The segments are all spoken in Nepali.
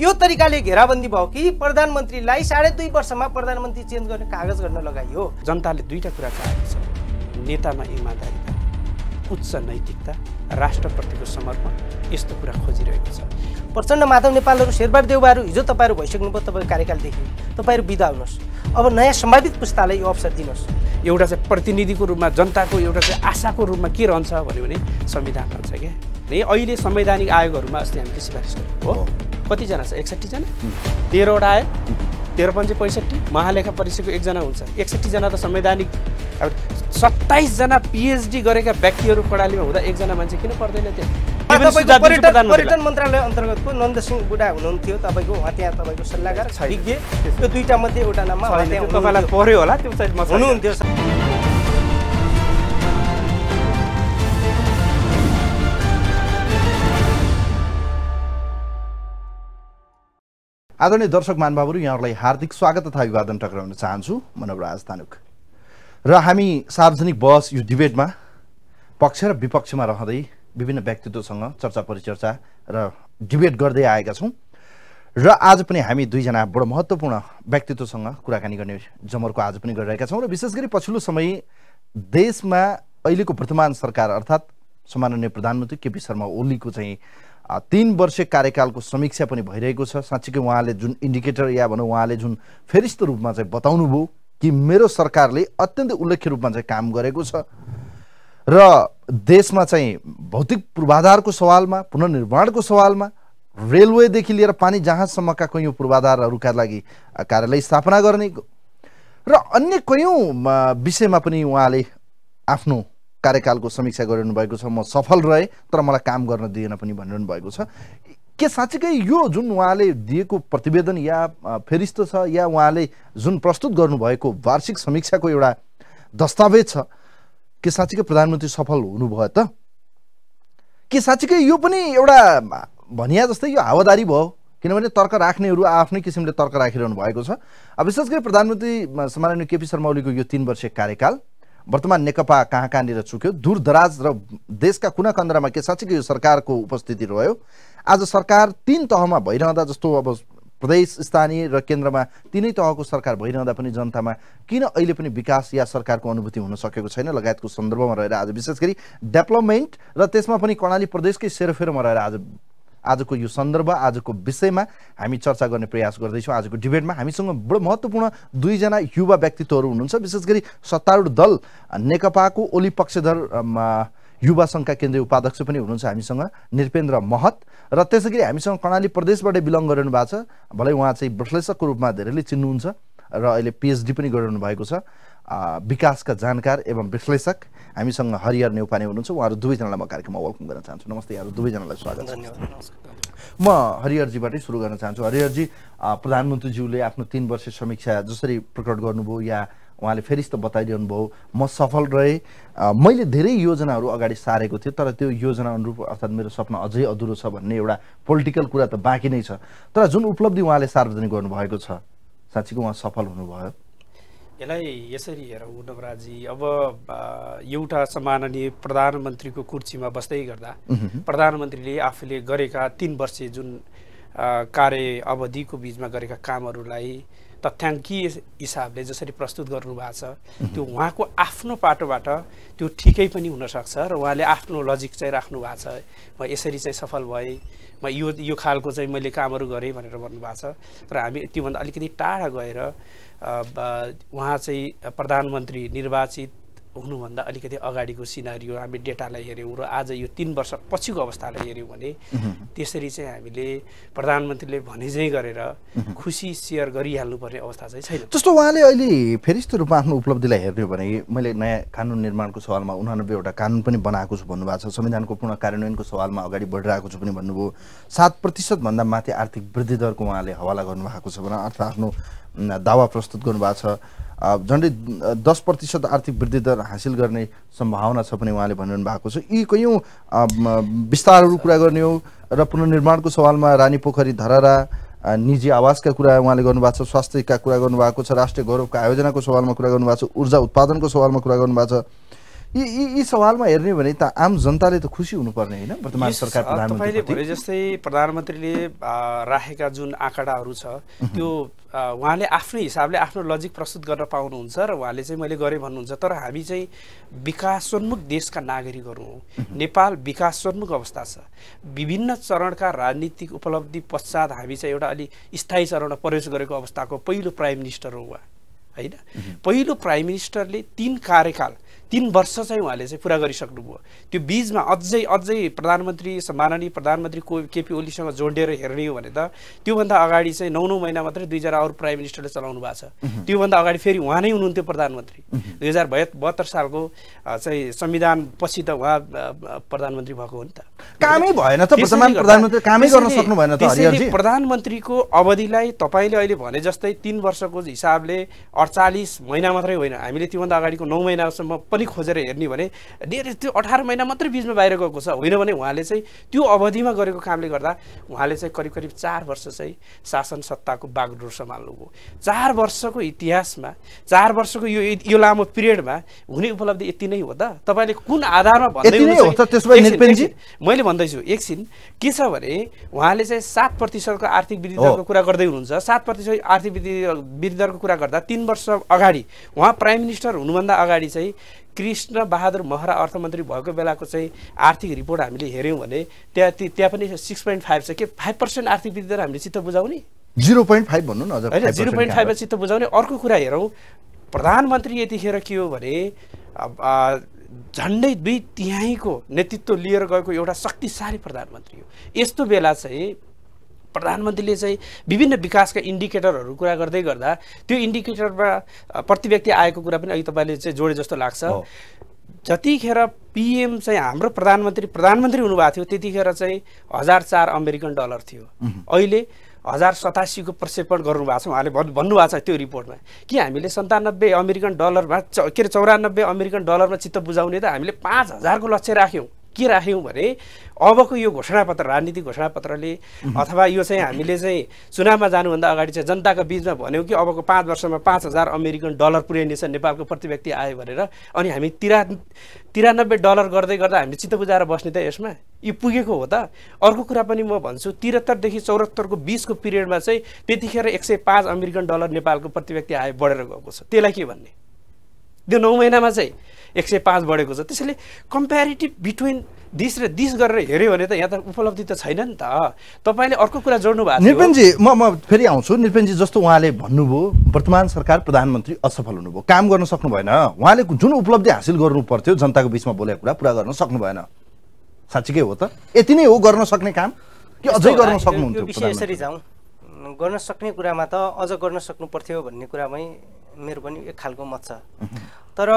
यो तरिकाले घेराबन्दी भयो कि प्रधानमन्त्रीलाई साढे दुई वर्षमा प्रधानमन्त्री चेन्ज गर्ने कागज गर्न लगाइयो जनताले दुईवटा कुरा चाहेको छ नेतामा इमान्दारीता उच्च नैतिकता राष्ट्रप्रतिको समर्पण यस्तो कुरा खोजिरहेको छ प्रचण्ड माधव नेपालहरू शेरबार देउबाहरू हिजो तपाईँहरू भइसक्नुभयो तपाईँको कार्यकालदेखि तपाईँहरू बिदा हुनुहोस् अब नयाँ सम्भावित पुस्तालाई यो अवसर दिनुहोस् एउटा चाहिँ प्रतिनिधिको रूपमा जनताको एउटा चाहिँ आशाको रूपमा के रहन्छ भन्यो भने संविधान रहन्छ क्या अहिले संवैधानिक आयोगहरूमा अस्ति हामीले सिफारिस गरेको हो कतिजना छ एकसट्ठीजना तेह्रवटा आयो तेह्र पन्चे पैँसठी महालेखा परीक्षकको एकजना हुन्छ एकसट्ठीजना त संवैधानिक अब सत्ताइसजना पिएचडी गरेका व्यक्तिहरू प्रणालीमा हुँदा एकजना मान्छे किन पर्दैन त्यो पर्यटन मन्त्रालय अन्तर्गतको नन्दसिंह सिंह बुढा हुनुहुन्थ्यो तपाईँको उहाँ त्यहाँ तपाईँको सल्लाहकार छ त्यो दुईवटा मध्ये एउटा नाममा तपाईँलाई पर्यो होला त्यो हुनुहुन्थ्यो आदरणीय दर्शक महानुभावहरू यहाँहरूलाई हार्दिक स्वागत तथा अभिवादन टक्राउन चाहन्छु म तानुक र हामी सार्वजनिक बहस यो डिबेटमा पक्ष र विपक्षमा रहँदै विभिन्न व्यक्तित्वसँग चर्चा परिचर्चा र डिबेट गर्दै आएका छौँ र आज पनि हामी दुईजना बडो महत्त्वपूर्ण व्यक्तित्वसँग कुराकानी गर्ने जमरको आज पनि गरिरहेका छौँ र विशेष गरी पछिल्लो समय देशमा अहिलेको वर्तमान सरकार अर्थात् सम्माननीय प्रधानमन्त्री केपी शर्मा ओलीको चाहिँ तिन वर्ष कार्यकालको समीक्षा पनि भइरहेको छ साँच्चीकै उहाँले जुन इन्डिकेटर या भनौँ उहाँले जुन फेरिस्त रूपमा चाहिँ बताउनुभयो कि मेरो सरकारले अत्यन्तै उल्लेख्य रूपमा चाहिँ काम गरेको छ र देशमा चाहिँ भौतिक पूर्वाधारको सवालमा पुनर्निर्माणको सवालमा रेलवेदेखि लिएर पानी जहाजसम्मका कैयौँ पूर्वाधारहरूका लागि कार्यालय स्थापना गर्ने र अन्य कैयौँ विषयमा पनि उहाँले आफ्नो कार्यकालको समीक्षा गरिरहनु भएको छ म सफल रहेँ तर मलाई काम गर्न दिएन पनि भनिरहनु भएको छ के साँच्चीकै यो जुन उहाँले दिएको प्रतिवेदन या फेरिस्तो छ या उहाँले जुन प्रस्तुत गर्नुभएको वार्षिक समीक्षाको एउटा दस्तावेज छ के साँच्चीकै प्रधानमन्त्री सफल हुनुभयो त के साँच्चीकै यो पनि एउटा भनिया जस्तै यो हावादारी भयो किनभने तर्क राख्नेहरू आफ्नै किसिमले तर्क राखिरहनु भएको छ अब विशेष गरी प्रधानमन्त्री सामान्य केपी शर्मा ओलीको यो तिन वर्षीय कार्यकाल वर्तमान नेकपा कहाँ कहाँनिर चुक्यो दूर दराज र देशका कुना कन्द्रामा के साँच्चै यो सरकारको उपस्थिति रह्यो आज सरकार तिन तहमा भइरहँदा जस्तो अब प्रदेश स्थानीय र केन्द्रमा तिनै तहको सरकार भइरहँदा पनि जनतामा किन अहिले पनि विकास या सरकारको अनुभूति हुन सकेको छैन लगायतको सन्दर्भमा रहेर आज विशेष गरी डेभलपमेन्ट र त्यसमा पनि कर्णाली प्रदेशकै सेरोफेरोमा रहेर आज आजको यो सन्दर्भ आजको विषयमा हामी चर्चा गर्ने प्रयास गर्दैछौँ आजको डिबेटमा हामीसँग बडो महत्त्वपूर्ण दुईजना युवा व्यक्तित्वहरू हुनुहुन्छ विशेष गरी सत्तारूढ दल नेकपाको ओली पक्षधर युवा सङ्घका केन्द्रीय उपाध्यक्ष पनि हुनुहुन्छ हामीसँग निरपेन्द्र महत र त्यसै गरी हामीसँग कर्णाली प्रदेशबाटै बिलङ गरिरहनु भएको छ भलै उहाँ चाहिँ विश्लेषकको रूपमा धेरैले चिन्नुहुन्छ र अहिले पिएचडी पनि गरिरहनु भएको छ विकासका जानकार एवं विश्लेषक हामीसँग हरिहर नेउपाने हुनुहुन्छ उहाँहरू दुवैजनालाई म कार्यक्रममा वेलकम गर्न चाहन्छु नमस्ते यहाँहरू दुवैजनालाई स्वागत छ म हरिहरजीबाटै सुरु गर्न चाहन्छु हरिहरजी प्रधानमन्त्रीज्यूले आफ्नो तिन वर्ष समीक्षा जसरी प्रकट गर्नुभयो या उहाँले फेरि फेरिस्त बताइदिनु भयो म सफल रहेँ मैले धेरै योजनाहरू अगाडि सारेको थिएँ तर त्यो योजना अनुरूप अर्थात् मेरो सपना अझै अधुरो छ भन्ने एउटा पोलिटिकल कुरा त बाँकी नै छ तर जुन उपलब्धि उहाँले सार्वजनिक गर्नुभएको छ साँच्चीको उहाँ सफल हुनुभयो यसलाई यसरी हेरौँ नवराजी अब एउटा सम्माननीय प्रधानमन्त्रीको कुर्सीमा बस्दै गर्दा प्रधानमन्त्रीले आफूले गरेका तिन वर्ष जुन कार्य अवधिको बिचमा गरेका कामहरूलाई तथ्याङ्कीय हिसाबले जसरी प्रस्तुत गर्नुभएको छ त्यो उहाँको आफ्नो पाटोबाट त्यो ठिकै पनि हुनसक्छ र उहाँले आफ्नो लजिक चाहिँ राख्नु भएको छ म यसरी चाहिँ सफल भएँ म यो यो खालको चाहिँ मैले कामहरू गरेँ भनेर भन्नुभएको छ र हामी त्योभन्दा अलिकति टाढा गएर उहाँ चाहिँ प्रधानमन्त्री निर्वाचित हुनुभन्दा अलिकति अगाडिको सिनारी हामी डेटालाई हेऱ्यौँ र आज यो तिन वर्ष पछिको अवस्थालाई हेऱ्यौँ भने त्यसरी चाहिँ हामीले प्रधानमन्त्रीले भने चाहिँ गरेर खुसी सेयर गरिहाल्नुपर्ने अवस्था चाहिँ छैन जस्तो उहाँले अहिले फेरि यस्तो रूपमा आफ्नो उपलब्धिलाई हेर्ने भने मैले नयाँ कानुन निर्माणको सवालमा उनानब्बेवटा कानुन पनि बनाएको छु भन्नुभएको छ संविधानको पूर्ण कार्यान्वयनको सवालमा अगाडि बढिरहेको छु पनि भन्नुभयो सात प्रतिशतभन्दा माथि आर्थिक वृद्धि दरको उहाँले हवाला गर्नुभएको छ भने अर्थ आफ्नो दावा प्रस्तुत गर्नुभएको छ झन्डै दस प्रतिशत आर्थिक वृद्धि दर हासिल गर्ने सम्भावना छ पनि उहाँले भनिरहनु भएको छ यी कैयौँ विस्तारहरू कुरा गर्ने हो र पुनर्निर्माणको सवालमा रानी पोखरी धरारा निजी आवासका कुरा उहाँले गर्नुभएको छ स्वास्थ्यका कुरा गर्नुभएको छ राष्ट्रिय गौरवका आयोजनाको सवालमा कुरा गर्नुभएको छ ऊर्जा उत्पादनको सवालमा कुरा गर्नुभएको छ यी यी यी सवालमा हेर्ने भने त आम जनताले त खुसी हुनुपर्ने होइन वर्तमान सरकार तपाईँले भने जस्तै प्रधानमन्त्रीले राखेका जुन आँकडाहरू छ त्यो उहाँले आफ्नै हिसाबले आफ्नो लजिक प्रस्तुत गर्न पाउनुहुन्छ र उहाँले चाहिँ मैले गरेँ भन्नुहुन्छ तर हामी चाहिँ विकासोन्मुख देशका नागरिकहरू हौँ नेपाल विकासोन्मुख अवस्था छ विभिन्न चरणका राजनीतिक उपलब्धि पश्चात हामी चाहिँ एउटा अलि स्थायी चरणमा प्रवेश गरेको अवस्थाको पहिलो प्राइम मिनिस्टर हो उहाँ होइन पहिलो प्राइम मिनिस्टरले तिन कार्यकाल तिन वर्ष चाहिँ उहाँले चाहिँ पुरा गरिसक्नुभयो त्यो बिचमा अझै अझै प्रधानमन्त्री माननीय प्रधानमन्त्री को केपी ओलीसँग जोडिएर हेर्ने हो भने त त्योभन्दा अगाडि चाहिँ नौ नौ महिना मात्रै दुई हजार अरू प्राइम मिनिस्टरले चलाउनु भएको छ त्योभन्दा अगाडि फेरि उहाँ नै हुनुहुन्थ्यो प्रधानमन्त्री दुई हजार बहत्तर सालको चाहिँ संविधान पछि त उहाँ प्रधानमन्त्री भएको हो नि त कामै भएन त प्रधानमन्त्री कामै गर्न सक्नु भएन त प्रधानमन्त्रीको अवधिलाई तपाईँले अहिले भने जस्तै तिन वर्षको हिसाबले अडचालिस महिना मात्रै होइन हामीले त्योभन्दा अगाडिको नौ महिनासम्म पनि खोजेर हेर्ने भने धेरै त्यो अठार महिना मात्रै बिचमा बाहिर गएको छ होइन भने उहाँले चाहिँ त्यो अवधिमा गरेको कामले गर्दा उहाँले चाहिँ करिब करिब चार वर्ष चाहिँ शासन सत्ताको बागडोर सम्हाल्नुभयो चार वर्षको इतिहासमा चार वर्षको यो यो लामो पिरियडमा हुने उपलब्धि यति नै हो त तपाईँले कुन आधारमा भन्दै मैले भन्दैछु एकछिन के छ भने उहाँले चाहिँ सात प्रतिशतको आर्थिक वृद्धि दरको कुरा गर्दै हुनुहुन्छ सात प्रतिशत आर्थिक वृद्धि वृद्धि दरको कुरा गर्दा तिन वर्ष अगाडि उहाँ प्राइम मिनिस्टर हुनुभन्दा अगाडि चाहिँ कृष्ण बहादुर महरा अर्थमन्त्री भएको बेलाको चाहिँ आर्थिक रिपोर्ट हामीले हेऱ्यौँ भने त्यहाँ त्यहाँ पनि सिक्स पोइन्ट फाइभ छ के फाइभ पर्सेन्ट आर्थिक वृद्धि दर हामीले चित्त बुझाउने जिरो पोइन्ट फाइभ भन्नु न होइन जिरो पोइन्ट फाइभमा चित्त बुझाउने अर्को कुरा हेरौँ प्रधानमन्त्री यतिखेर के हो भने झन्डै दुई तिहाईको नेतृत्व लिएर गएको एउटा शक्तिशाली प्रधानमन्त्री हो यस्तो बेला चाहिँ प्रधानमन्त्रीले चाहिँ विभिन्न विकासका इन्डिकेटरहरू कुरा गर्दै गर्दा त्यो इन्डिकेटरमा प्रति व्यक्ति आएको कुरा पनि अघि तपाईँले चाहिँ जोडे जस्तो लाग्छ जतिखेर पिएम चाहिँ हाम्रो प्रधानमन्त्री प्रधानमन्त्री हुनुभएको थियो त्यतिखेर चाहिँ हजार चार अमेरिकन डलर थियो अहिले हजार सतासीको प्रक्षेपण गर्नुभएको छ उहाँले भन्नुभएको छ त्यो रिपोर्टमा कि हामीले सन्तानब्बे अमेरिकन डलरमा के अरे चौरानब्बे अमेरिकन डलरमा चित्त बुझाउने त हामीले पाँच हजारको लक्ष्य राख्यौँ के राख्यौँ भने अबको यो घोषणापत्र राजनीतिक घोषणापत्रले अथवा यो चाहिँ हामीले चाहिँ चुनावमा जानुभन्दा अगाडि चाहिँ जनताको बिचमा भन्यौँ कि अबको पाँच वर्षमा पाँच हजार अमेरिकन डलर पुर्याइनेछ नेपालको प्रति व्यक्ति आयो भनेर अनि हामी तिरा तिरानब्बे डलर गर्दै गर्दा हामीले चित्त बुझाएर बस्ने त यसमा यो पुगेको हो त अर्को कुरा पनि म भन्छु त्रिहत्तरदेखि चौरात्तरको बिचको पिरियडमा चाहिँ त्यतिखेर एक सय पाँच अमेरिकन डलर नेपालको प्रति व्यक्ति आय बढेर गएको छ त्यसलाई के भन्ने त्यो नौ महिनामा चाहिँ एक सय पाँच बढेको छ त्यसैले कम्पेरिटिभ बिट्विन दिस र दिस गरेर हेऱ्यो भने त यहाँ त उपलब्धि त छैन नि त तपाईँले अर्को कुरा जोड्नु भएको निरपेनजी म म फेरि आउँछु निरपेनजी जस्तो उहाँले भन्नुभयो वर्तमान सरकार प्रधानमन्त्री असफल हुनुभयो काम गर्न सक्नु भएन उहाँले जुन उपलब्धि हासिल गर्नु पर्थ्यो जनताको बिचमा बोलेको कुरा पुरा गर्न सक्नु भएन साँच्चीकै हो त यति नै हो गर्न सक्ने काम कि अझै गर्न सक्नुहुन्थ्यो यसरी जाउँ गर्न सक्ने कुरामा त अझ गर्न सक्नु पर्थ्यो भन्ने कुरामै मेरो पनि एक खालको मत छ तर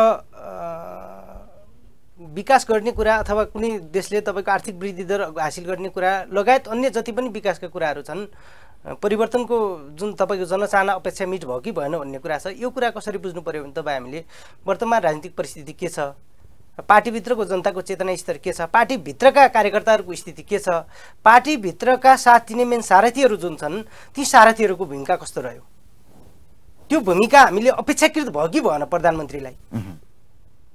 विकास गर्ने कुरा अथवा कुनै देशले तपाईँको आर्थिक वृद्धि दर हासिल गर्ने कुरा लगायत अन्य जति पनि विकासका कुराहरू छन् परिवर्तनको जुन तपाईँको जनचाहना अपेक्षा मिट भयो कि भएन भन्ने कुरा छ यो कुरा कसरी बुझ्नु पऱ्यो भने तपाईँ हामीले वर्तमान राजनीतिक परिस्थिति के छ पार्टीभित्रको जनताको चेतना स्तर के छ पार्टीभित्रका कार्यकर्ताहरूको स्थिति के छ पार्टीभित्रका साथ दिने मेन सारथीहरू जुन छन् ती सारथीहरूको भूमिका कस्तो रह्यो त्यो भूमिका हामीले अपेक्षाकृत भयो कि भएन प्रधानमन्त्रीलाई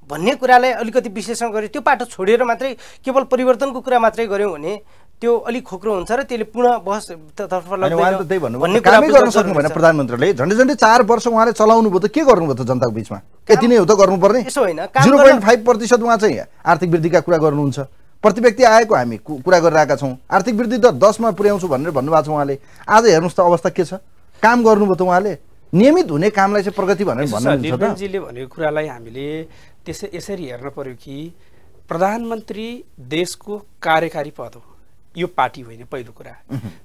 भन्ने कुरालाई अलिकति विश्लेषण गरेर त्यो पाटो छोडेर मात्रै केवल परिवर्तनको कुरा मात्रै गऱ्यौँ भने त्यो अलिक खोक्रो हुन्छ र त्यसले पुनः बहस प्रधानमन्त्रीले झन्डै झन्डै चार वर्ष उहाँले चलाउनु भयो त के गर्नुभयो त जनताको बिचमा यति नै हो त गर्नुपर्ने जिरो पोइन्ट फाइभ प्रतिशत उहाँ चाहिँ आर्थिक वृद्धिका कुरा गर्नुहुन्छ प्रति व्यक्ति आएको हामी कुरा गरिरहेका छौँ आर्थिक वृद्धि त दसमा पुर्याउँछु भनेर भन्नुभएको छ उहाँले आज हेर्नुहोस् त अवस्था के छ काम गर्नुभयो त उहाँले नियमित हुने कामलाई चाहिँ प्रगति भनेर भन्नुहुन्थ्योजीले भनेको कुरालाई हामीले त्यसै यसरी हेर्न पर्यो कि प्रधानमन्त्री देशको कार्यकारी पद हो यो पार्टी होइन पहिलो कुरा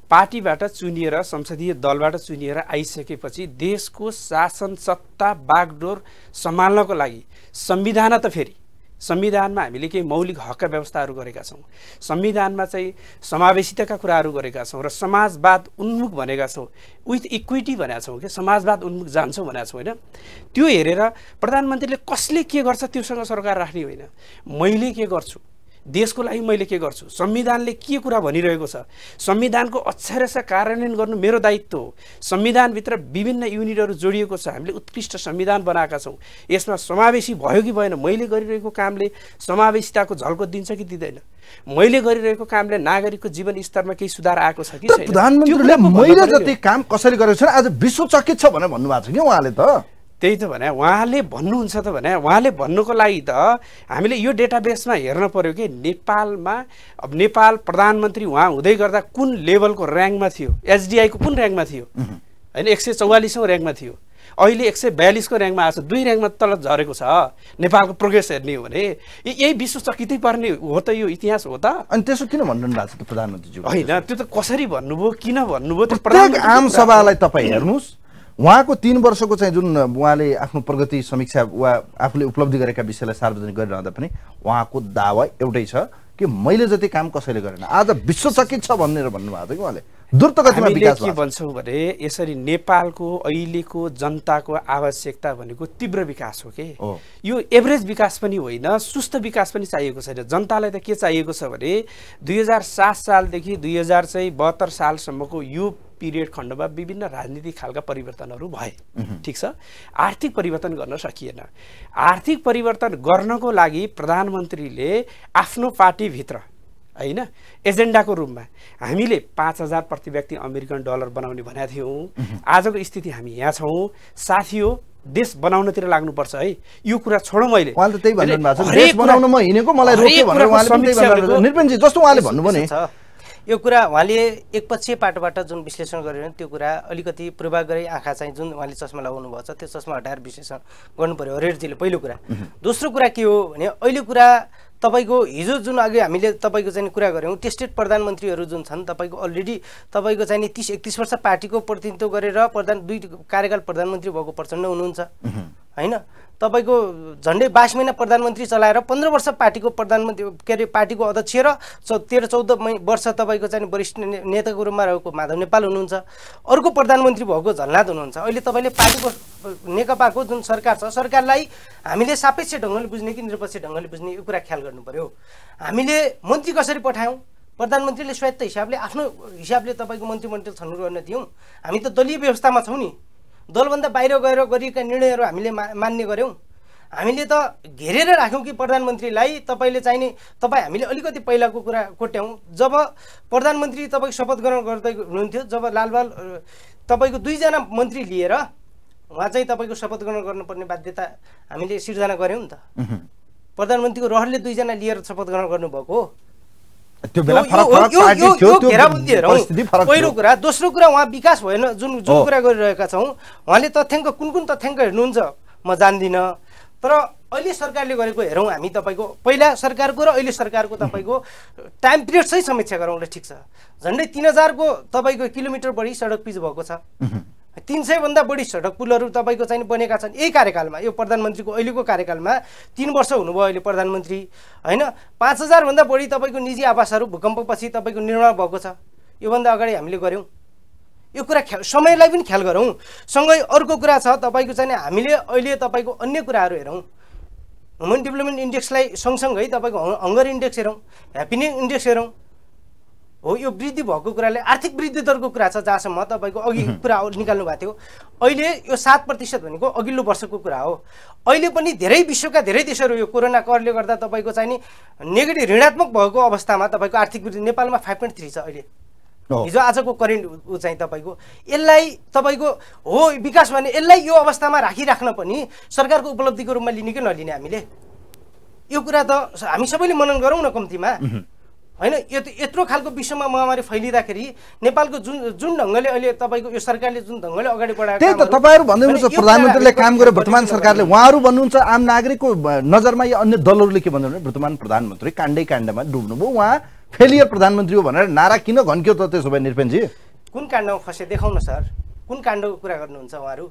पार्टीबाट चुनिएर संसदीय दलबाट चुनिएर आइसकेपछि देशको शासन सत्ता बागडोर सम्हाल्नको लागि संविधान त फेरि संविधानमा हामीले केही मौलिक हकका व्यवस्थाहरू गरेका छौँ संविधानमा चाहिँ समावेशिताका कुराहरू गरेका छौँ र समाजवाद उन्मुख भनेका छौँ विथ इक्विटी भनेका छौँ कि समाजवाद उन्मुख जान्छौँ भनेका छौँ होइन त्यो हेरेर प्रधानमन्त्रीले कसले के गर्छ त्योसँग सरकार राख्ने होइन मैले के गर्छु देशको लागि मैले के गर्छु संविधानले के कुरा भनिरहेको छ संविधानको अक्षरश कार्यान्वयन गर्नु मेरो दायित्व हो संविधानभित्र विभिन्न युनिटहरू जोडिएको छ हामीले उत्कृष्ट संविधान बनाएका छौँ यसमा समावेशी भयो कि भएन मैले गरिरहेको कामले समावेशिताको झल्को दिन्छ कि दिँदैन मैले गरिरहेको कामले नागरिकको जीवन स्तरमा केही सुधार आएको छ कि प्रधानमन्त्रीले मैले जति काम कसरी गरेको छ आज विश्व चकित छ भनेर भन्नुभएको छ कि उहाँले त त्यही त भने उहाँले भन्नुहुन्छ त भने उहाँले भन्नुको लागि त हामीले यो डेटाबेसमा हेर्न पऱ्यो कि नेपालमा अब नेपाल प्रधानमन्त्री उहाँ हुँदै गर्दा कुन लेभलको ऱ्याङ्कमा थियो एचडिआईको कुन ऱ्याङ्कमा थियो होइन एक सय चौवालिसौँ ऱ्याङ्कमा थियो अहिले एक सय बयालिसको ऱ्याङ्कमा आएको छ दुई ऱ्याङ्कमा तल झरेको छ नेपालको प्रोग्रेस हेर्ने हो भने यही विश्व चकितै पर्ने हो त यो इतिहास हो त अनि त्यसो किन भन्नु भएको छ प्रधानमन्त्रीज्यू होइन त्यो त कसरी भन्नुभयो किन भन्नुभयो आम सभालाई तपाईँ हेर्नुहोस् उहाँको तिन वर्षको चाहिँ जुन उहाँले आफ्नो प्रगति समीक्षा वा आफूले उपलब्धि गरेका विषयलाई सार्वजनिक गरिरहँदा पनि उहाँको दावा एउटै छ कि मैले जति काम कसैले गरेन आज विश्व चकित छ भनेर भन्नुभएको थियो कि उहाँले द्रुत गतिमा विकास के भन्छौँ भने यसरी नेपालको अहिलेको जनताको आवश्यकता भनेको तीव्र विकास हो कि यो एभरेज विकास पनि होइन सुस्थ विकास पनि चाहिएको छैन जनतालाई त के चाहिएको छ भने दुई हजार सात सालदेखि दुई हजार चाहिँ बहत्तर सालसम्मको यो पिरियड खण्डमा विभिन्न राजनीतिक खालका परिवर्तनहरू भए ठिक छ आर्थिक परिवर्तन गर्न सकिएन आर्थिक परिवर्तन गर्नको लागि प्रधानमन्त्रीले आफ्नो पार्टीभित्र होइन एजेन्डाको रूपमा हामीले पाँच हजार प्रति व्यक्ति अमेरिकन डलर बनाउने भनेका थियौँ आजको स्थिति हामी यहाँ छौँ साथी हो देश बनाउनतिर लाग्नुपर्छ है यो कुरा छोडौँ मैले उहाँले त त्यही भन्नुभएको छ देश बनाउन म हिँडेको मलाई रोक्यो भनेर उहाँले जस्तो उहाँले भन्नुभयो नि यो कुरा उहाँले एकपक्षीय पाटोबाट जुन विश्लेषण गरेर त्यो कुरा अलिकति पूर्वाग्रही गरी आँखा चाहिँ जुन उहाँले चस्मा लगाउनु भएको छ त्यो चस्मा हटाएर विश्लेषण गर्नु पऱ्यो रेडजीले पहिलो कुरा दोस्रो कुरा के हो भने अहिले कुरा तपाईँको हिजो जुन अघि हामीले तपाईँको चाहिँ कुरा गऱ्यौँ टेस्टेड प्रधानमन्त्रीहरू जुन छन् तपाईँको अलरेडी तपाईँको चाहिँ तिस एकतिस वर्ष पार्टीको प्रतिनिधित्व गरेर प्रधान दुई कार्यकाल प्रधानमन्त्री भएको प्रचण्ड हुनुहुन्छ होइन तपाईँको झन्डै बाइस महिना प्रधानमन्त्री चलाएर पन्ध्र वर्ष पार्टीको प्रधानमन्त्री के अरे पार्टीको अध्यक्ष र चौ तेह्र चौध मै वर्ष तपाईँको चाहिँ वरिष्ठ ने, नेताको रूपमा रहेको माधव नेपाल हुनुहुन्छ अर्को प्रधानमन्त्री भएको झलनाथ हुनुहुन्छ अहिले तपाईँले पार्टीको नेकपाको जुन सरकार छ सरकारलाई हामीले सापेक्ष ढङ्गले बुझ्ने कि निरपेक्ष ढङ्गले बुझ्ने यो कुरा ख्याल गर्नु पऱ्यो हामीले मन्त्री कसरी पठायौँ प्रधानमन्त्रीले स्वायत्त हिसाबले आफ्नो हिसाबले तपाईँको मन्त्रीमण्डल छनौट गर्न दियौँ हामी त दलीय व्यवस्थामा छौँ नि दलभन्दा बाहिर गएर गरिएका निर्णयहरू हामीले मा मान्ने गऱ्यौँ हामीले त घेरेर राख्यौँ कि प्रधानमन्त्रीलाई तपाईँले चाहिने तपाईँ हामीले अलिकति पहिलाको कुरा कोट्याउँ जब प्रधानमन्त्री तपाईँ शपथ ग्रहण गर्दै हुनुहुन्थ्यो जब लालबाल तपाईँको दुईजना मन्त्री लिएर उहाँ चाहिँ तपाईँको शपथ ग्रहण गर्नुपर्ने बाध्यता हामीले सिर्जना गऱ्यौँ नि त प्रधानमन्त्रीको रहरले दुईजना लिएर शपथ ग्रहण गर्नुभएको हो त्यो बेला फरक फरक पहिलो कुरा दोस्रो कुरा उहाँ विकास भएन जुन जुन कुरा गरिरहेका छौँ उहाँले तथ्याङ्क कुन कुन तथ्याङ्क हेर्नुहुन्छ म जान्दिनँ तर अहिले सरकारले गरेको हेरौँ हामी तपाईँको पहिला सरकारको र अहिले सरकारको तपाईँको टाइम चाहिँ समीक्षा गरौँले ठिक छ झन्डै तिन हजारको तपाईँको किलोमिटर बढी सडक पिच भएको छ तिन सयभन्दा बढी सडक पुलहरू तपाईँको चाहिँ बनेका छन् यही कार्यकालमा यो प्रधानमन्त्रीको अहिलेको कार्यकालमा तिन वर्ष हुनुभयो अहिले प्रधानमन्त्री होइन पाँच हजारभन्दा बढी तपाईँको निजी आवासहरू भूकम्पपछि तपाईँको निर्माण भएको छ योभन्दा अगाडि हामीले गऱ्यौँ यो कुरा ख्या समयलाई पनि ख्याल गरौँ सँगै अर्को कुरा छ तपाईँको चाहिँ हामीले अहिले तपाईँको अन्य कुराहरू हेरौँ ह्युमन डेभलपमेन्ट इन्डेक्सलाई सँगसँगै तपाईँको हङ्गर इन्डेक्स हेरौँ ह्याप्पिनेस इन्डेक्स हेरौँ हो यो वृद्धि भएको कुराले आर्थिक वृद्धि दरको कुरा छ जहाँसम्म तपाईँको अघि कुरा निकाल्नु भएको थियो अहिले यो सात प्रतिशत भनेको अघिल्लो वर्षको कुरा हो अहिले पनि धेरै विश्वका धेरै देशहरू यो कोरोना करले गर्दा तपाईँको चाहिँ नि नेगेटिभ ऋणात्मक भएको अवस्थामा तपाईँको आर्थिक वृद्धि नेपालमा फाइभ पोइन्ट थ्री छ अहिले हिजो आजको करेन्ट ऊ चाहिँ तपाईँको यसलाई तपाईँको हो विकास भने यसलाई यो अवस्थामा राखिराख्न पनि सरकारको उपलब्धिको रूपमा लिने कि नलिने हामीले यो कुरा त हामी सबैले मनन गरौँ न कम्तीमा होइन यो यत्रो खालको विश्वमा महामारी फैलिँदाखेरि नेपालको जुन जुन ढङ्गले अहिले तपाईँको यो सरकारले जुन ढङ्गले अगाडि बढाएको त्यही त तपाईँहरू भन्दै हुनुहुन्छ प्रधानमन्त्रीले काम गरेर वर्तमान सरकारले उहाँहरू भन्नुहुन्छ आम नागरिकको नजरमा यी अन्य दलहरूले के भन्नु भने वर्तमान प्रधानमन्त्री काण्डै काण्डमा डुब्नुभयो उहाँ फेलियर प्रधानमन्त्री हो भनेर नारा किन घन्क्यो त त्यसो भए निरपेनजी कुन काण्डमा फसे देखाउनु सर कुन काण्डको कुरा गर्नुहुन्छ उहाँहरू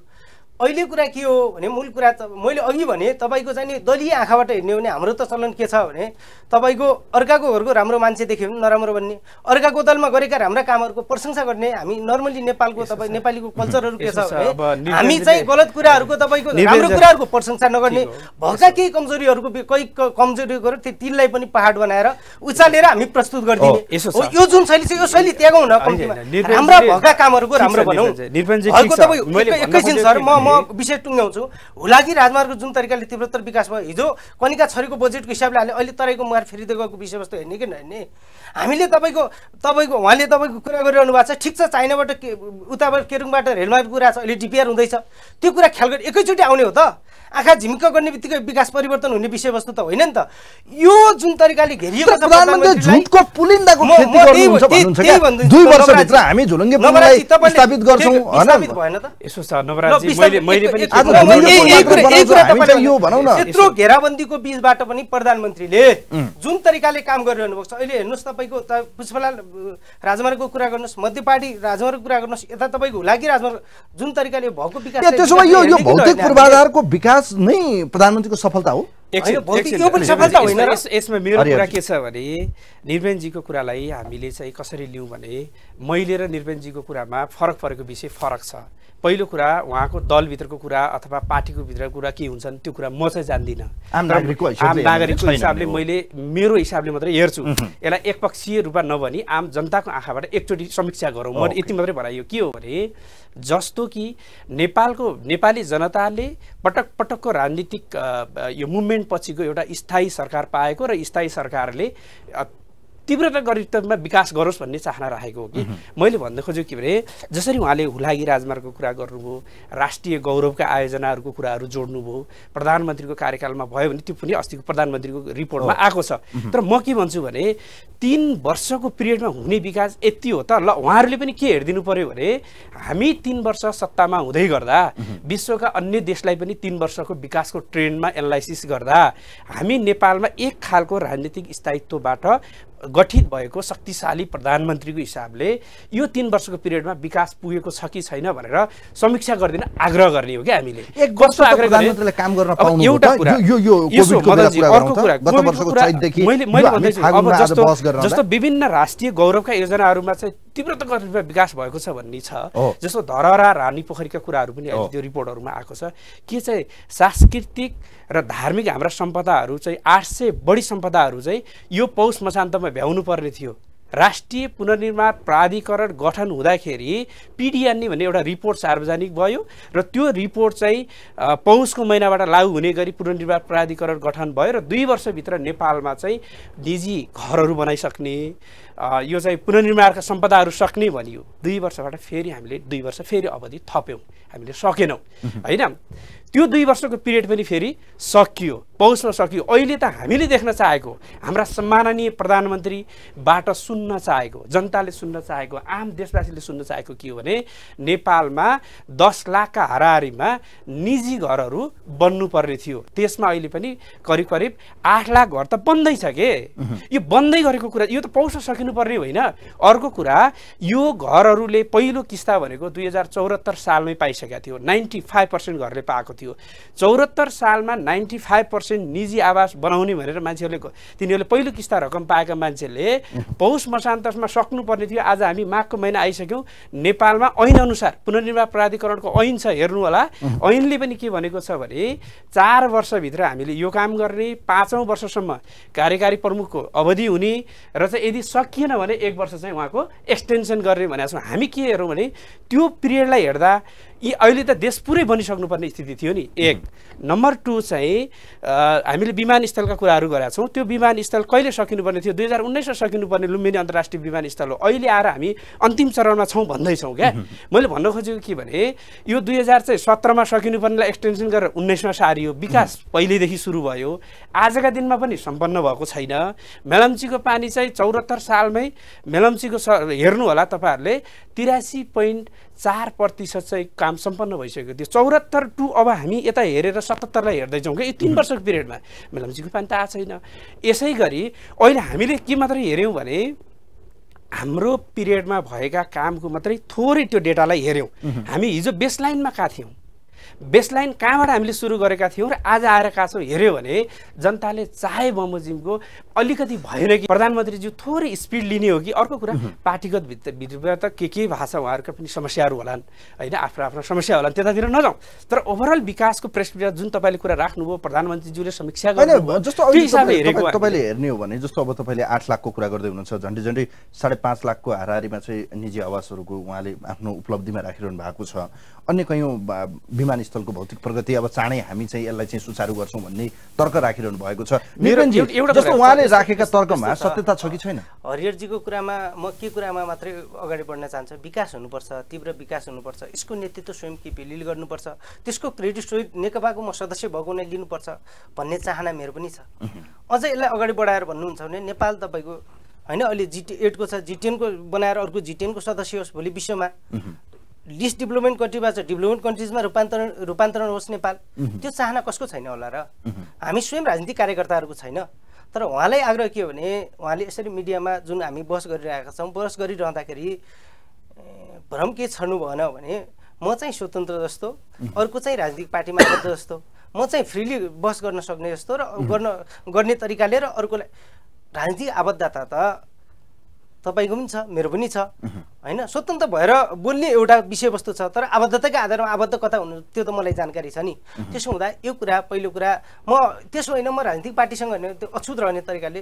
अहिले कुरा के हो भने मूल कुरा त मैले अघि भने तपाईँको चाहिँ नि दलीय आँखाबाट हेर्ने हो भने हाम्रो त चलन के छ भने तपाईँको अर्काको घरको राम्रो मान्छे देख्यो भने नराम्रो भन्ने अर्काको दलमा गरेका राम्रा कामहरूको प्रशंसा गर्ने हामी नर्मली नेपालको तपाईँ नेपालीको कल्चरहरू के छ भने हामी चाहिँ गलत कुराहरूको तपाईँको राम्रो कुराहरूको प्रशंसा नगर्ने भएका केही कमजोरीहरूको कमजोरी कमजोरीहरू त्यो तिनलाई पनि पहाड बनाएर उचालेर हामी प्रस्तुत गरिदिने यो जुन शैली छ यो शैली त्यागौँ न कम्तीमा भएका कामहरूको राम्रो भनौँ एकैछिन सर म विशेष विषय टुङ्ग्याउँछु हुलाकी राजमार्ग जुन तरिकाले तीव्रतर विकास भयो हिजो कनिका छरीको बजेटको हिसाबले अहिले अहिले तराईको मुहार फेरिँदै गएको विषयवस्तु हेर्ने कि नहेर्ने हामीले तपाईँको तपाईँको उहाँले तपाईँको कुरा गरिरहनु भएको छ ठिक छ चाइनाबाट के उताबाट केरुङबाट रेलमार्ग कुरा छ अहिले डिपिआर हुँदैछ त्यो कुरा ख्याल गरी एकैचोटि आउने हो त आँखा झिम्क गर्ने बित्तिकै विकास परिवर्तन हुने विषयवस्तु त होइन नि त यो जुन तरिकाले घेरिएको छ हामी भएन त यसो छ यत्रो घेराबन्दीको बिचबाट पनि प्रधानमन्त्रीले जुन तरिकाले काम गरिरहनु भएको छ अहिले हेर्नुहोस् तपाईँको पुष्पलाल राजमार्गको कुरा गर्नुहोस् मध्यपाटी राजमार्गको कुरा गर्नुहोस् यता तपाईँको हुलाकी राजमार्ग जुन तरिकाले भएको विकास त्यसो भए यो भौतिक पूर्वाधारको विकास नै प्रधानमन्त्रीको सफलता हो यसमा मेरो कुरा के छ भने निर्वेनजीको कुरालाई हामीले चाहिँ कसरी लिउँ भने मैले र निर्वेनजीको कुरामा फरक परेको विषय फरक छ पहिलो कुरा उहाँको दलभित्रको कुरा अथवा पार्टीको भित्रको कुरा के हुन्छन् त्यो कुरा म चाहिँ जान्दिनँ आम नागरिकको हिसाबले मैले मेरो हिसाबले मात्रै हेर्छु यसलाई एकपक्षीय रूपमा नभनी आम जनताको आँखाबाट एकचोटि समीक्षा गरौँ म यति मात्रै भनाइयो के हो भने जस्तो कि नेपालको नेपाली जनताले पटक पटकको राजनीतिक यो मुभमेन्ट पछिको एउटा स्थायी सरकार पाएको र स्थायी सरकारले तीव्रता गरिमा विकास गरोस् भन्ने चाहना राखेको हो कि मैले भन्न खोजेको के भने जसरी उहाँले हुलागी राजमार्गको कुरा गर्नुभयो राष्ट्रिय गौरवका आयोजनाहरूको कुराहरू जोड्नुभयो प्रधानमन्त्रीको कार्यकालमा भयो भने त्यो पनि अस्तिको प्रधानमन्त्रीको रिपोर्टमा आएको छ तर म के भन्छु भने तिन वर्षको पिरियडमा हुने विकास यति हो त ल उहाँहरूले पनि के हेरिदिनु पऱ्यो भने हामी तिन वर्ष सत्तामा हुँदै गर्दा विश्वका अन्य देशलाई पनि तिन वर्षको विकासको ट्रेन्डमा एनालाइसिस गर्दा हामी नेपालमा एक खालको राजनीतिक स्थायित्वबाट गठित भएको शक्तिशाली प्रधानमन्त्रीको हिसाबले यो तिन वर्षको पिरियडमा विकास पुगेको छ कि छैन भनेर समीक्षा गरिदिन आग्रह गर्ने हो क्या हामीले एक वर्ष प्रधानमन्त्रीले काम गर्न पाउनु एउटा जस्तो विभिन्न राष्ट्रिय गौरवका योजनाहरूमा चाहिँ तीव्रता रूपमा विकास भएको छ भन्ने छ जस्तो धरहरा रानी पोखरीका कुराहरू पनि अहिले त्यो रिपोर्टहरूमा आएको छ के चाहिँ सांस्कृतिक र धार्मिक हाम्रा सम्पदाहरू चाहिँ आठ सय बढी सम्पदाहरू चाहिँ यो पौष मसान्तमा रूपमा भ्याउनु पर्ने थियो राष्ट्रिय पुनर्निर्माण प्राधिकरण गठन हुँदाखेरि पिडिएनए भन्ने एउटा रिपोर्ट सार्वजनिक भयो र त्यो रिपोर्ट चाहिँ पौषको महिनाबाट लागू हुने गरी पुनर्निर्माण प्राधिकरण गठन भयो र दुई वर्षभित्र नेपालमा चाहिँ निजी घरहरू बनाइसक्ने यो चाहिँ पुनर्निर्माणका सम्पदाहरू सक्ने भनियो दुई वर्षबाट फेरि हामीले दुई वर्ष फेरि अवधि थप्यौँ हामीले सकेनौँ होइन त्यो दुई वर्षको पिरियड पनि फेरि सकियो पहुँच्न सकियो अहिले त हामीले देख्न चाहेको हाम्रा सम्माननीय प्रधानमन्त्रीबाट सुन्न चाहेको जनताले सुन्न चाहेको आम देशवासीले सुन्न चाहेको के हो भने नेपालमा दस लाखका हारिमा निजी घरहरू बन्नुपर्ने थियो त्यसमा अहिले पनि करिब करिब आठ लाख घर त बन्दैछ के यो बन्दै गरेको कुरा यो त पहुँच सकेन दिनुपर्ने होइन अर्को कुरा यो घरहरूले पहिलो किस्ता भनेको दुई हजार चौहत्तर सालमै पाइसकेका थियो नाइन्टी फाइभ पर्सेन्ट घरले पाएको थियो चौहत्तर सालमा नाइन्टी फाइभ पर्सेन्ट निजी आवास बनाउने भनेर मान्छेहरूले तिनीहरूले पहिलो किस्ता रकम पाएका मान्छेले पौष मसान्तसमा सक्नुपर्ने थियो आज हामी माघको महिना आइसक्यौँ नेपालमा ऐनअनुसार पुनर्निर्माण प्राधिकरणको ऐन छ हेर्नु होला ऐनले पनि के भनेको छ भने चार वर्षभित्र हामीले यो काम गर्ने पाँचौँ वर्षसम्म कार्यकारी प्रमुखको अवधि हुने र चाहिँ यदि सकि किनभने एक वर्ष चाहिँ उहाँको एक्सटेन्सन गर्ने भनेको छौँ हामी के हेरौँ भने त्यो पिरियडलाई हेर्दा यी अहिले त देश पुरै बनिसक्नुपर्ने स्थिति थियो नि एक नम्बर टू चाहिँ हामीले विमानस्थलका कुराहरू गरेका छौँ त्यो विमानस्थल कहिले सकिनुपर्ने थियो दुई हजार उन्नाइसमा सकिनुपर्ने लुम्बिनी अन्तर्राष्ट्रिय विमानस्थल हो अहिले आएर हामी अन्तिम चरणमा छौँ भन्दैछौँ क्या मैले भन्न खोजेको के भने यो दुई हजार चाहिँ सत्रमा सकिनुपर्नेलाई एक्सटेन्सन गरेर उन्नाइसमा सारियो विकास पहिल्यैदेखि सुरु भयो आजका दिनमा पनि सम्पन्न भएको छैन मेलम्चीको पानी चाहिँ चौरात्तर सालमै मेलम्चीको स हेर्नु होला तपाईँहरूले तिरासी पोइन्ट चार प्रतिशत चाहिँ काम सम्पन्न भइसकेको थियो चौरात्तर टु अब हामी यता हेरेर सतहत्तरलाई हेर्दैछौँ कि यो तिन वर्षको पिरियडमा मेलम्चीको पानी त आएको छैन यसै गरी अहिले हामीले के मात्रै हेऱ्यौँ भने हाम्रो पिरियडमा भएका कामको मात्रै थोरै त्यो डेटालाई हेऱ्यौँ हामी हिजो बेसलाइनमा कहाँ थियौँ बेसलाइन कहाँबाट हामीले सुरु गरेका थियौँ र आज आएर छौँ हेऱ्यो भने जनताले चाहे बमोजिमको अलिकति भएन कि प्रधानमन्त्रीज्यू थोरै स्पिड लिने हो कि अर्को कुरा पार्टीगत भित्र त के के भाषा उहाँहरूका पनि समस्याहरू होलान् होइन आफ्नो आफ्नो समस्या होलान् त्यतातिर नजाउँ तर ओभरअल विकासको प्रेसतिर जुन तपाईँले कुरा राख्नुभयो प्रधानमन्त्रीज्यूले समीक्षा गर्नु तपाईँले हेर्ने हो भने जस्तो अब तपाईँले आठ लाखको कुरा गर्दै हुनुहुन्छ झन्डै झन्डै साढे पाँच लाखको हाराहारीमा चाहिँ निजी आवासहरूको उहाँले आफ्नो उपलब्धिमा राखिरहनु भएको छ अन्य कयौँ विमानस्थलको भौतिक प्रगति अब चाँडै हामी चाहिँ यसलाई चाहिँ सुचारू गर्छौँ भन्ने तर्क राखिरहनु भएको छ जस्तो उहाँले राखेका तर्कमा सत्यता छ कि छैन हरिहरजीको कुरामा म के कुरामा मात्रै अगाडि बढ्न चाहन्छु विकास हुनुपर्छ तीव्र विकास हुनुपर्छ यसको नेतृत्व स्वयं केपीले गर्नुपर्छ त्यसको क्रेडिट सहित नेकपाको म सदस्य भएको नै लिनुपर्छ भन्ने चाहना मेरो पनि छ अझ यसलाई अगाडि बढाएर भन्नुहुन्छ भने नेपाल तपाईँको होइन अहिले जिटी एटको छ जिटिएनको बनाएर अर्को जिटिएनको सदस्य होस् भोलि विश्वमा लिस्ट डेभलपमेन्ट कन्ट्रीमा छ डेभलपमेन्ट कन्ट्रिजमा रूपान्तरण रूपान्तरण होस् नेपाल त्यो चाहना कसको छैन होला र हामी स्वयं राजनीतिक कार्यकर्ताहरूको छैन तर उहाँलाई आग्रह के हो भने उहाँले यसरी मिडियामा जुन हामी बहस गरिरहेका छौँ बहस गरिरहँदाखेरि भ्रम के छर्नु भएन भने म चाहिँ स्वतन्त्र जस्तो अर्को चाहिँ राजनीतिक पार्टीमा आबद्ध जस्तो म चाहिँ फ्रिली बस गर्न सक्ने जस्तो र गर्न गर्ने तरिकाले र अर्कोलाई राजनीतिक आबद्धता त तपाईँको पनि छ मेरो पनि छ होइन स्वतन्त्र भएर बोल्ने एउटा विषयवस्तु छ तर आबद्धताकै आधारमा आबद्ध कता हुनु त्यो त मलाई जानकारी छ नि त्यसो हुँदा यो कुरा पहिलो कुरा म त्यसो होइन म राजनीतिक पार्टीसँग होइन त्यो अछुत रहने तरिकाले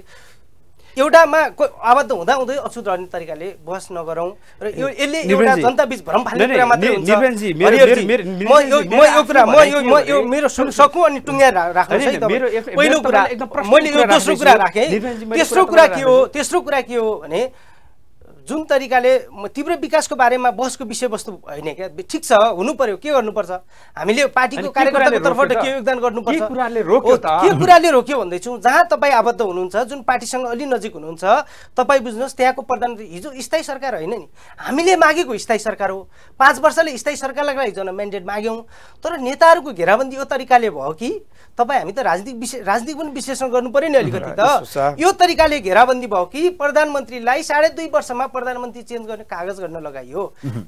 एउटामा आबद्ध हुँदा हुँदै अछुत रहने तरिकाले बहस नगरौँ र यो यसले एउटा बिच भ्रम फाल्ने कुरा मात्रै कुरा म मेरो अनि टुङ्ग्या पहिलो कुरा मैले यो दोस्रो कुरा राखेँ तेस्रो कुरा के हो तेस्रो कुरा के हो भने जुन तरिकाले तीव्र विकासको बारेमा बहसको विषयवस्तु होइन क्या ठिक छ हुनु पर्यो के गर्नुपर्छ हामीले पार्टीको कार्यकर्ताको तर्फबाट के योगदान गर्नुपर्छ के कुराले रोक्यो भन्दैछु जहाँ तपाईँ आबद्ध हुनुहुन्छ जुन पार्टीसँग अलि नजिक हुनुहुन्छ तपाईँ बुझ्नुहोस् त्यहाँको प्रधान हिजो स्थायी सरकार होइन नि हामीले मागेको स्थायी सरकार हो पाँच वर्षले स्थायी सरकारलाई हिजो म्यान्डेट माग्यौँ तर नेताहरूको घेराबन्दी यो तरिकाले भयो कि तपाईँ हामी त राजनीतिक विशेष राजनीतिक पनि विश्लेषण गर्नु पऱ्यो नि अलिकति त यो तरिकाले घेराबन्दी भयो कि प्रधानमन्त्रीलाई साढे दुई वर्षमा प्रधानमन्त्री चेन्ज गर्ने कागज गर्न लगाइयो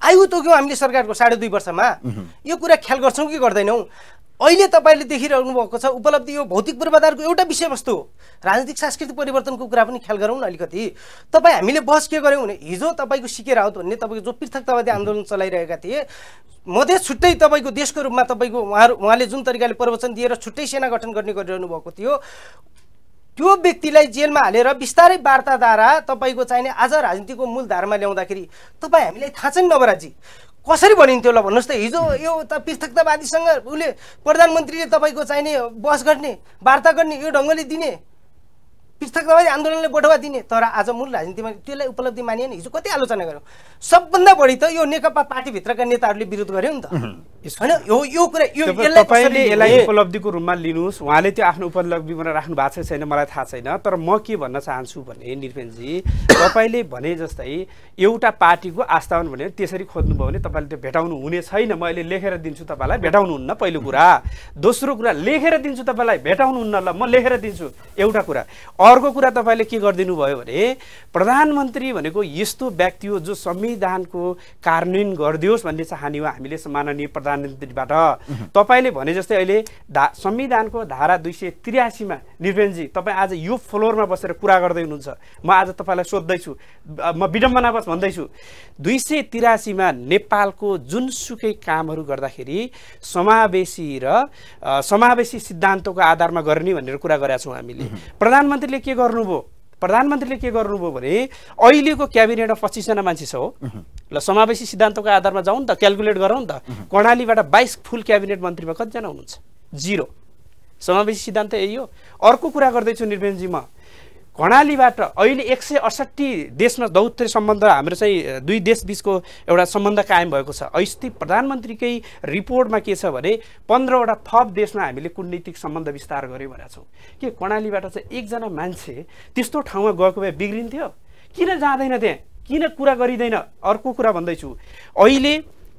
आयु तोक्यौँ हामीले सरकारको साढे दुई वर्षमा यो कुरा ख्याल गर्छौँ कि गर्दैनौँ अहिले तपाईँले देखिरहनु भएको छ उपलब्धि यो भौतिक पूर्वाधारको एउटा विषयवस्तु हो राजनीतिक सांस्कृतिक परिवर्तनको कुरा पनि ख्याल गरौँ न अलिकति तपाईँ हामीले बस के गऱ्यौँ भने हिजो तपाईँको सिकेर आउत भन्ने तपाईँको जो पृथकतावादी आन्दोलन चलाइरहेका थिए मधेस छुट्टै तपाईँको देशको रूपमा तपाईँको उहाँहरू उहाँले जुन तरिकाले प्रवचन दिएर छुट्टै सेना गठन गर्ने गरिरहनु भएको थियो त्यो व्यक्तिलाई जेलमा हालेर बिस्तारै वार्ताद्वारा तपाईँको चाहिने आज राजनीतिको मूलधारमा ल्याउँदाखेरि तपाईँ हामीलाई थाहा छैन नवराजी कसरी भनिन्थ्यो ल भन्नुहोस् त हिजो यो त पृथकतावादीसँग उसले प्रधानमन्त्रीले तपाईँको चाहिने बस गर्ने वार्ता गर्ने यो ढङ्गले दिने पृथकतावादी आन्दोलनले बढावा दिने तर आज मूल राजनीतिमा त्यसलाई उपलब्धि मानिएन हिजो कति आलोचना गर्यो सबभन्दा बढी त यो नेकपा पार्टीभित्रका नेताहरूले विरोध गर्यो नि त होइन यो यो कुरा यो तपाईँले यसलाई उपलब्धिको रूपमा लिनुहोस् उहाँले त्यो आफ्नो उपलब्धि बनाएर राख्नु भएको छ छैन मलाई थाहा छैन तर म के भन्न चाहन्छु भने निरपेनजी तपाईँले भने जस्तै एउटा पार्टीको आस्थावन भने त्यसरी खोज्नुभयो भने तपाईँले त्यो भेटाउनु हुने छैन म अहिले लेखेर दिन्छु तपाईँलाई भेटाउनुहुन्न पहिलो कुरा दोस्रो कुरा लेखेर दिन्छु तपाईँलाई भेटाउनुहुन्न ल म लेखेर दिन्छु एउटा कुरा अर्को कुरा तपाईँले के गरिदिनु भयो भने प्रधानमन्त्री भनेको यस्तो व्यक्ति हो जो संविधानको कार्यान्वयन गरिदियोस् भन्ने चाहने हो हामीले माननीय प्रधानमन्त्रीबाट तपाईँले भने जस्तै अहिले धा संविधानको धारा दुई सय त्रियासीमा निर्वेनजी तपाईँ आज यो फ्लोरमा बसेर कुरा गर्दै हुनुहुन्छ म आज तपाईँलाई सोध्दैछु म विडम्बनावश भन्दैछु दुई सय तिरासीमा नेपालको जुनसुकै कामहरू गर्दाखेरि समावेशी र समावेशी सिद्धान्तको आधारमा गर्ने भनेर कुरा गरेका छौँ हामीले प्रधानमन्त्रीले के गर्नुभयो प्रधानमन्त्रीले के गर्नुभयो भने अहिलेको क्याबिनेटमा पच्चिसजना मान्छे छ हो ल समावेशी सिद्धान्तको आधारमा जाउँ नि त क्यालकुलेट गरौँ नि त कर्णालीबाट बाइस फुल क्याबिनेट मन्त्रीमा कतिजना हुनुहुन्छ जिरो समावेशी सिद्धान्त यही हो अर्को कुरा गर्दैछु निर्वेनजी म कर्णालीबाट अहिले एक सय अठसट्ठी देशमा दौत्य सम्बन्ध हाम्रो चाहिँ दुई देशबिचको एउटा सम्बन्ध कायम भएको छ अस्ति प्रधानमन्त्रीकै रिपोर्टमा के छ भने पन्ध्रवटा थप देशमा हामीले कुटनीतिक सम्बन्ध विस्तार गऱ्यौँ भनेका छौँ के कर्णालीबाट चाहिँ एकजना मान्छे त्यस्तो ठाउँमा गएको भए बिग्रिन्थ्यो किन जाँदैन त्यहाँ किन कुरा गरिँदैन अर्को कुरा भन्दैछु अहिले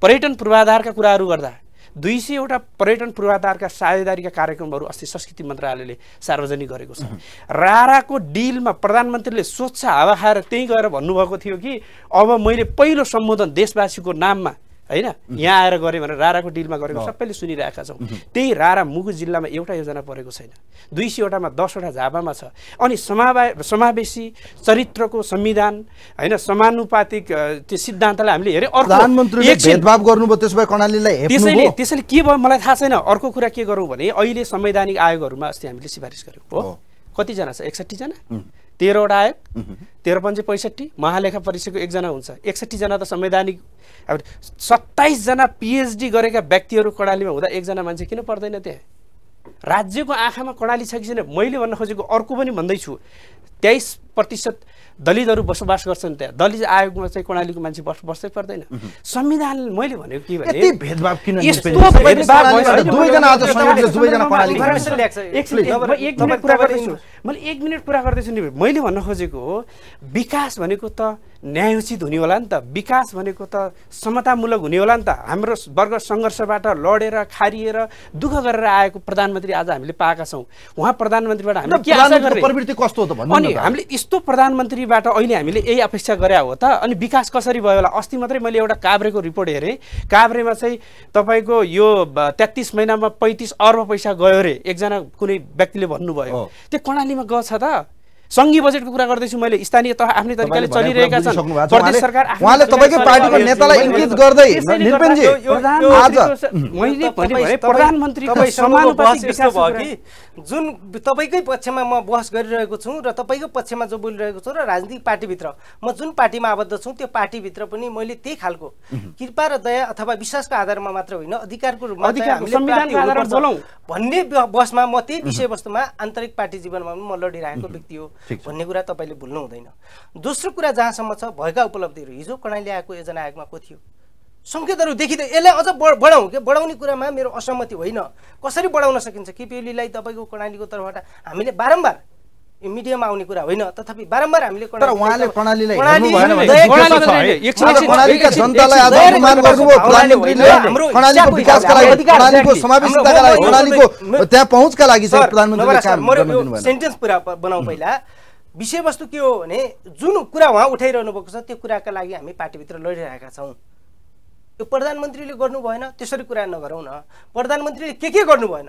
पर्यटन पूर्वाधारका कुराहरू गर्दा दुई सयवटा पर्यटन पूर्वाधारका साझेदारीका कार्यक्रमहरू अस्ति संस्कृति मन्त्रालयले सार्वजनिक गरेको छ राराको डिलमा प्रधानमन्त्रीले स्वच्छ हावा खाएर त्यहीँ गएर भन्नुभएको थियो कि अब मैले पहिलो सम्बोधन देशवासीको नाममा होइन यहाँ आएर गऱ्यो भनेर राराको डिलमा गरेको सबैले सुनिरहेका छौँ त्यही रारा मुगु जिल्लामा एउटा योजना परेको छैन दुई सयवटामा दसवटा झापामा छ अनि समावे समावेशी चरित्रको संविधान होइन समानुपातिक त्यो सिद्धान्तलाई हामीले हेऱ्यो प्रधानमन्त्री भेदभाव गर्नुभयो त्यसो भए कर्णालीलाई त्यसैले त्यसैले के भयो मलाई थाहा छैन अर्को कुरा के गरौँ भने अहिले संवैधानिक आयोगहरूमा अस्ति हामीले सिफारिस गऱ्यौँ हो कतिजना छ एकसट्ठीजना तेह्रवटा आयोग तेह्र पञ्च पैँसठी महालेखा परिषदको एकजना हुन्छ एकसट्ठीजना त संवैधानिक अब सत्ताइसजना पिएचडी गरेका व्यक्तिहरू कडालीमा हुँदा एकजना मान्छे किन पर्दैन त्यहाँ राज्यको आँखामा कडाली छ कि छैन मैले भन्न खोजेको अर्को पनि भन्दैछु तेइस प्रतिशत दलितहरू बसोबास गर्छन् त्यहाँ दलित आयोगमा चाहिँ कर्णालीको मान्छे बस बस्दै पर्दैन संविधान मैले भनेको के भने भेदभाव किन मैले एक मिनट कुरा गर्दैछु नि मैले भन्न खोजेको हो विकास भनेको त न्यायोचित हुने होला नि त विकास भनेको त समतामूलक हुने होला नि त हाम्रो वर्ग सङ्घर्षबाट लडेर खारिएर दुःख गरेर आएको प्रधानमन्त्री आज हामीले पाएका छौँ उहाँ प्रधानमन्त्रीबाट हामीले के प्रवृत्ति कस्तो हो त अनि हामीले यस्तो प्रधानमन्त्री बाट अहिले हामीले यही अपेक्षा गरे हो त अनि विकास कसरी भयो होला अस्ति मात्रै मैले एउटा काभ्रेको रिपोर्ट हेरेँ काभ्रेमा चाहिँ तपाईँको यो तेत्तिस महिनामा पैँतिस अर्ब पैसा गयो अरे एकजना कुनै व्यक्तिले भन्नुभयो त्यो कर्णालीमा गछ त सङ्घीय बजेटको कुरा गर्दैछु मैले स्थानीय तह आफ्नै तरिकाले चलिरहेका छन् प्रदेश सरकार उहाँले तपाईँकै पार्टीको नेतालाई इन्केज गर्दै आज मैले भने प्रधानमन्त्री समानुपातिक जुन तपाईँकै पक्षमा म बहस गरिरहेको छु र तपाईँको पक्षमा जो बोलिरहेको छु र राजनीतिक पार्टीभित्र म जुन पार्टीमा आबद्ध छु त्यो पार्टीभित्र पनि मैले त्यही खालको कृपा र दया अथवा विश्वासको आधारमा मात्र होइन अधिकारको रूपमा भन्ने बसमा म त्यही विषयवस्तुमा आन्तरिक पार्टी जीवनमा पनि म लडिरहेको व्यक्ति हो भन्ने कुरा तपाईँले भुल्नु हुँदैन दोस्रो कुरा जहाँसम्म छ भएका उपलब्धिहरू हिजो कर्णाली आएको योजना आयोगमा को थियो सङ्केतहरू देखिँदै यसलाई अझ बढ बढाउँ कि बढाउने कुरामा मेरो असहमति होइन कसरी बढाउन सकिन्छ किपिओलीलाई तपाईँको कर्णालीको तर्फबाट हामीले बारम्बार मिडियामा आउने कुरा होइन तथापि बारम्बार हामीले त्यहाँ पहुँचका लागि सेन्टेन्स पुरा बनाऊ पहिला विषयवस्तु के हो भने जुन कुरा उहाँ उठाइरहनु भएको छ त्यो कुराका लागि हामी पार्टीभित्र लडिरहेका छौँ यो प्रधानमन्त्रीले गर्नु भएन त्यसरी कुरा नगरौँ न प्रधानमन्त्रीले के के गर्नु भएन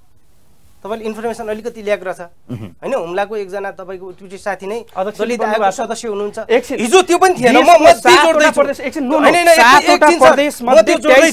तपाईँले इन्फर्मेसन अलिकति ल्याएको रहेछ होइन हुम्लाको एकजना तपाईँको ट्विटर साथी नै दलित आयोगको सदस्य हुनुहुन्छ हिजो त्यो पनि थिएन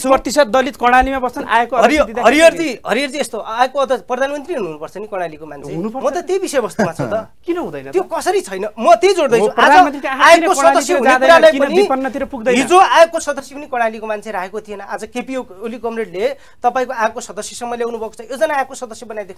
प्रतिशत दलित कर्णालीमा बस्छन् आएको हरिहरजी हरिहरजी यस्तो आएको प्रधानमन्त्री हुनुपर्छ नि कर्णालीको मान्छे म त त्यही विषयवस्तुमा छ त किन हुँदैन त्यो कसरी छैन म त्यही जोड्दैछु आएको सदस्य हिजो आएको सदस्य पनि कर्णालीको मान्छे राखेको थिएन आज केपी ओली कमरेडले तपाईँको आएको सदस्यसम्म ल्याउनु भएको छ योजना आएको सदस्य बनाइदिएको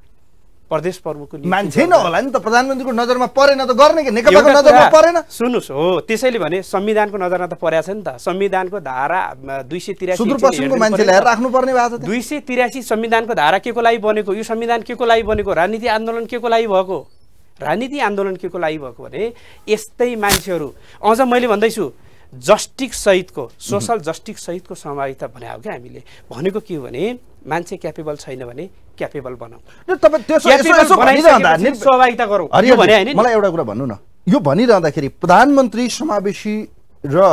प्रदेश प्रमुखको मान्छे नहोला नि त प्रधानमन्त्रीको नजरमा परेन त गर्ने कि नेकपाको नजरमा परेन सुन्नुहोस् हो त्यसैले भने संविधानको नजरमा त परेको छ नि त संविधानको धारा दुई सय तिरासी मान्छेले राख्नुपर्ने भएको छ दुई सय तिरासी संविधानको धारा के को लागि बनेको यो संविधान के को लागि बनेको राजनीति आन्दोलन के को लागि भएको राजनीति आन्दोलन के को लागि भएको भने यस्तै मान्छेहरू अझ मैले भन्दैछु जस्टिकसहितको सोसल जस्टिकसहितको सहभागिता भने क्या हामीले भनेको के हो भने मान्छे क्यापेबल छैन भने क्यापेबल बनाऊ मलाई एउटा कुरा भन्नु न यो भनिरहँदाखेरि प्रधानमन्त्री समावेशी र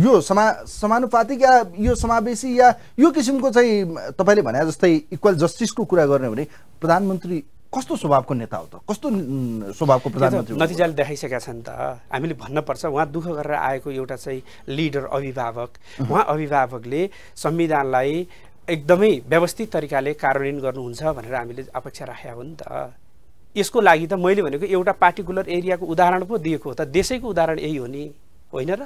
यो समा समानुपातिक या यो समावेशी या यो किसिमको चाहिँ तपाईँले भने जस्तै इक्वल जस्टिसको कुरा गर्ने भने प्रधानमन्त्री कस्तो स्वभावको नेता हो त कस्तो स्वभावको प्रधानमन्त्री नतिजाले देखाइसकेका छन् त हामीले भन्नपर्छ उहाँ दुःख गरेर आएको एउटा चाहिँ लिडर अभिभावक उहाँ अभिभावकले संविधानलाई एकदमै व्यवस्थित तरिकाले कार्यान्वयन गर्नुहुन्छ भनेर हामीले अपेक्षा राखेका हो नि त यसको लागि त मैले भनेको एउटा पार्टिकुलर एरियाको उदाहरण पो दिएको हो त देशैको उदाहरण यही हो नि होइन र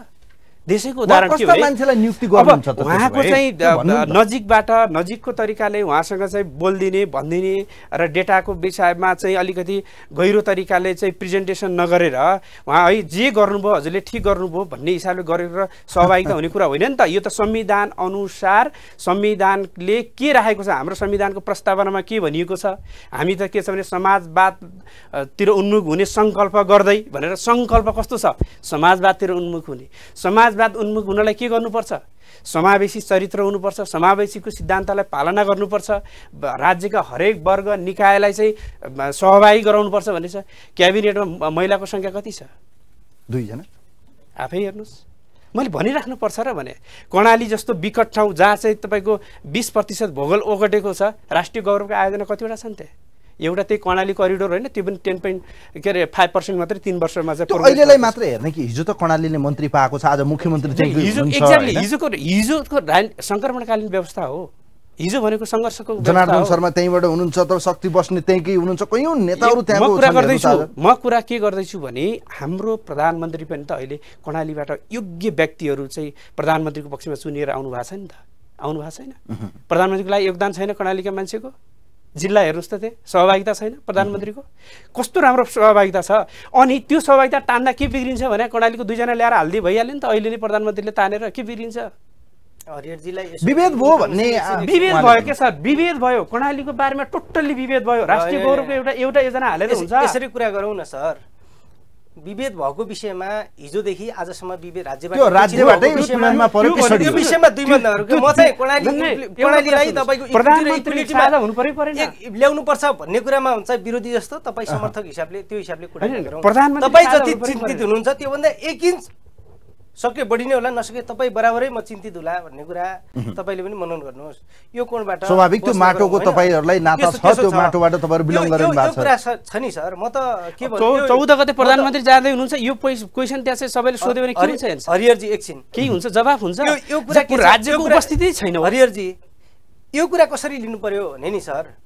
देशैको उदाहरण के मान्छेलाई नियुक्ति गर्नुहुन्छ उहाँको चाहिँ नजिकबाट नजिकको तरिकाले उहाँसँग चाहिँ बोलिदिने भनिदिने र डेटाको विषयमा चाहिँ अलिकति गहिरो तरिकाले चाहिँ प्रेजेन्टेसन नगरेर उहाँ है जे गर्नुभयो हजुरले ठिक गर्नुभयो भन्ने हिसाबले गरेर सहभागिता हुने कुरा होइन नि त यो त संविधान अनुसार संविधानले के राखेको छ हाम्रो संविधानको प्रस्तावनामा के भनिएको छ हामी त के छ भने समाजवादतिर उन्मुख हुने सङ्कल्प गर्दै भनेर सङ्कल्प कस्तो छ समाजवादतिर उन्मुख हुने समाज समाजवाद उन्मुख हुनलाई के गर्नुपर्छ समावेशी चरित्र हुनुपर्छ समावेशीको सिद्धान्तलाई पालना गर्नुपर्छ राज्यका हरेक वर्ग निकायलाई चाहिँ सहभागी गराउनुपर्छ भन्ने छ क्याबिनेटमा महिलाको सङ्ख्या कति छ दुईजना आफै हेर्नुहोस् मैले भनिराख्नुपर्छ र भने कर्णाली जस्तो विकट ठाउँ जहाँ चाहिँ तपाईँको बिस प्रतिशत भूगोल ओगटेको छ राष्ट्रिय गौरवका आयोजना कतिवटा छन् त्यहाँ एउटा त्यही कर्णाली करिडोर होइन त्यो पनि टेन पोइन्ट के अरे फाइभ पर्सेन्ट मात्रै तिन वर्षमा चाहिँ अहिलेलाई मात्र हेर्ने कि हिजो त कर्णालीले मन्त्री पाएको छ आज मुख्यमन्त्री हिजो एक्ज्याक्टली हिजोको हिजोको सङ्क्रमणकालीन व्यवस्था हो हिजो भनेको सङ्घर्षको जनार्दन शर्मा त्यहीँबाट हुनुहुन्छ तर शक्ति बस्ने त्यहीँकै हुनुहुन्छ कैयौँ नेताहरू त्यहाँ कुरा गर्दैछु म कुरा के गर्दैछु भने हाम्रो प्रधानमन्त्री पनि त अहिले कर्णालीबाट योग्य व्यक्तिहरू चाहिँ प्रधानमन्त्रीको पक्षमा चुनिएर आउनु भएको छ नि त आउनु भएको छैन प्रधानमन्त्रीको लागि योगदान छैन कर्णालीका मान्छेको जिल्ला हेर्नुहोस् त त्यहाँ सहभागिता छैन प्रधानमन्त्रीको कस्तो राम्रो सहभागिता छ अनि त्यो सहभागिता तान्दा के बिग्रिन्छ भने कर्णालीको दुईजना ल्याएर हालिदिए भइहाल्यो नि त अहिले नै प्रधानमन्त्रीले तानेर के बिग्रिन्छ विभेद भयो भन्ने विभेद भयो के सर विभेद भयो कर्णालीको बारेमा टोटल्ली विभेद भयो राष्ट्रिय गौरवको एउटा एउटा योजना हालेर हुन्छ यसरी कुरा गरौँ न सर विभेद भएको विषयमा हिजोदेखि आजसम्म विभेद ल्याउनु पर्छ भन्ने कुरामा हुन्छ विरोधी जस्तो तपाईँ समर्थक हिसाबले त्यो हिसाबले कुरा तपाईँ जति चिन्तित हुनुहुन्छ त्योभन्दा एक इन्च सके बढी नै होला नसके तपाईँ बराबरै म चिन्तित होला भन्ने कुरा तपाईँले पनि मनन गर्नुहोस् यो कोणबाट स्वाभाविक त्यो माटोको तपाईँहरूलाई नाता छ त्यो माटोबाट तपाईँहरू बिलङ गर्नु भएको छ कुरा छ नि सर म त के भन्छु 14 गते प्रधानमन्त्री जाँदै हुनुहुन्छ यो क्वेशन त्यहाँ चाहिँ सबैले सोध्यो भने के हुन्छ हरिहरजी एकछिन केही हुन्छ जवाफ हुन्छ यो कुरा राज्यको उपस्थिति छैन हरिहरजी यो कुरा कसरी लिनु पर्यो भने नि सर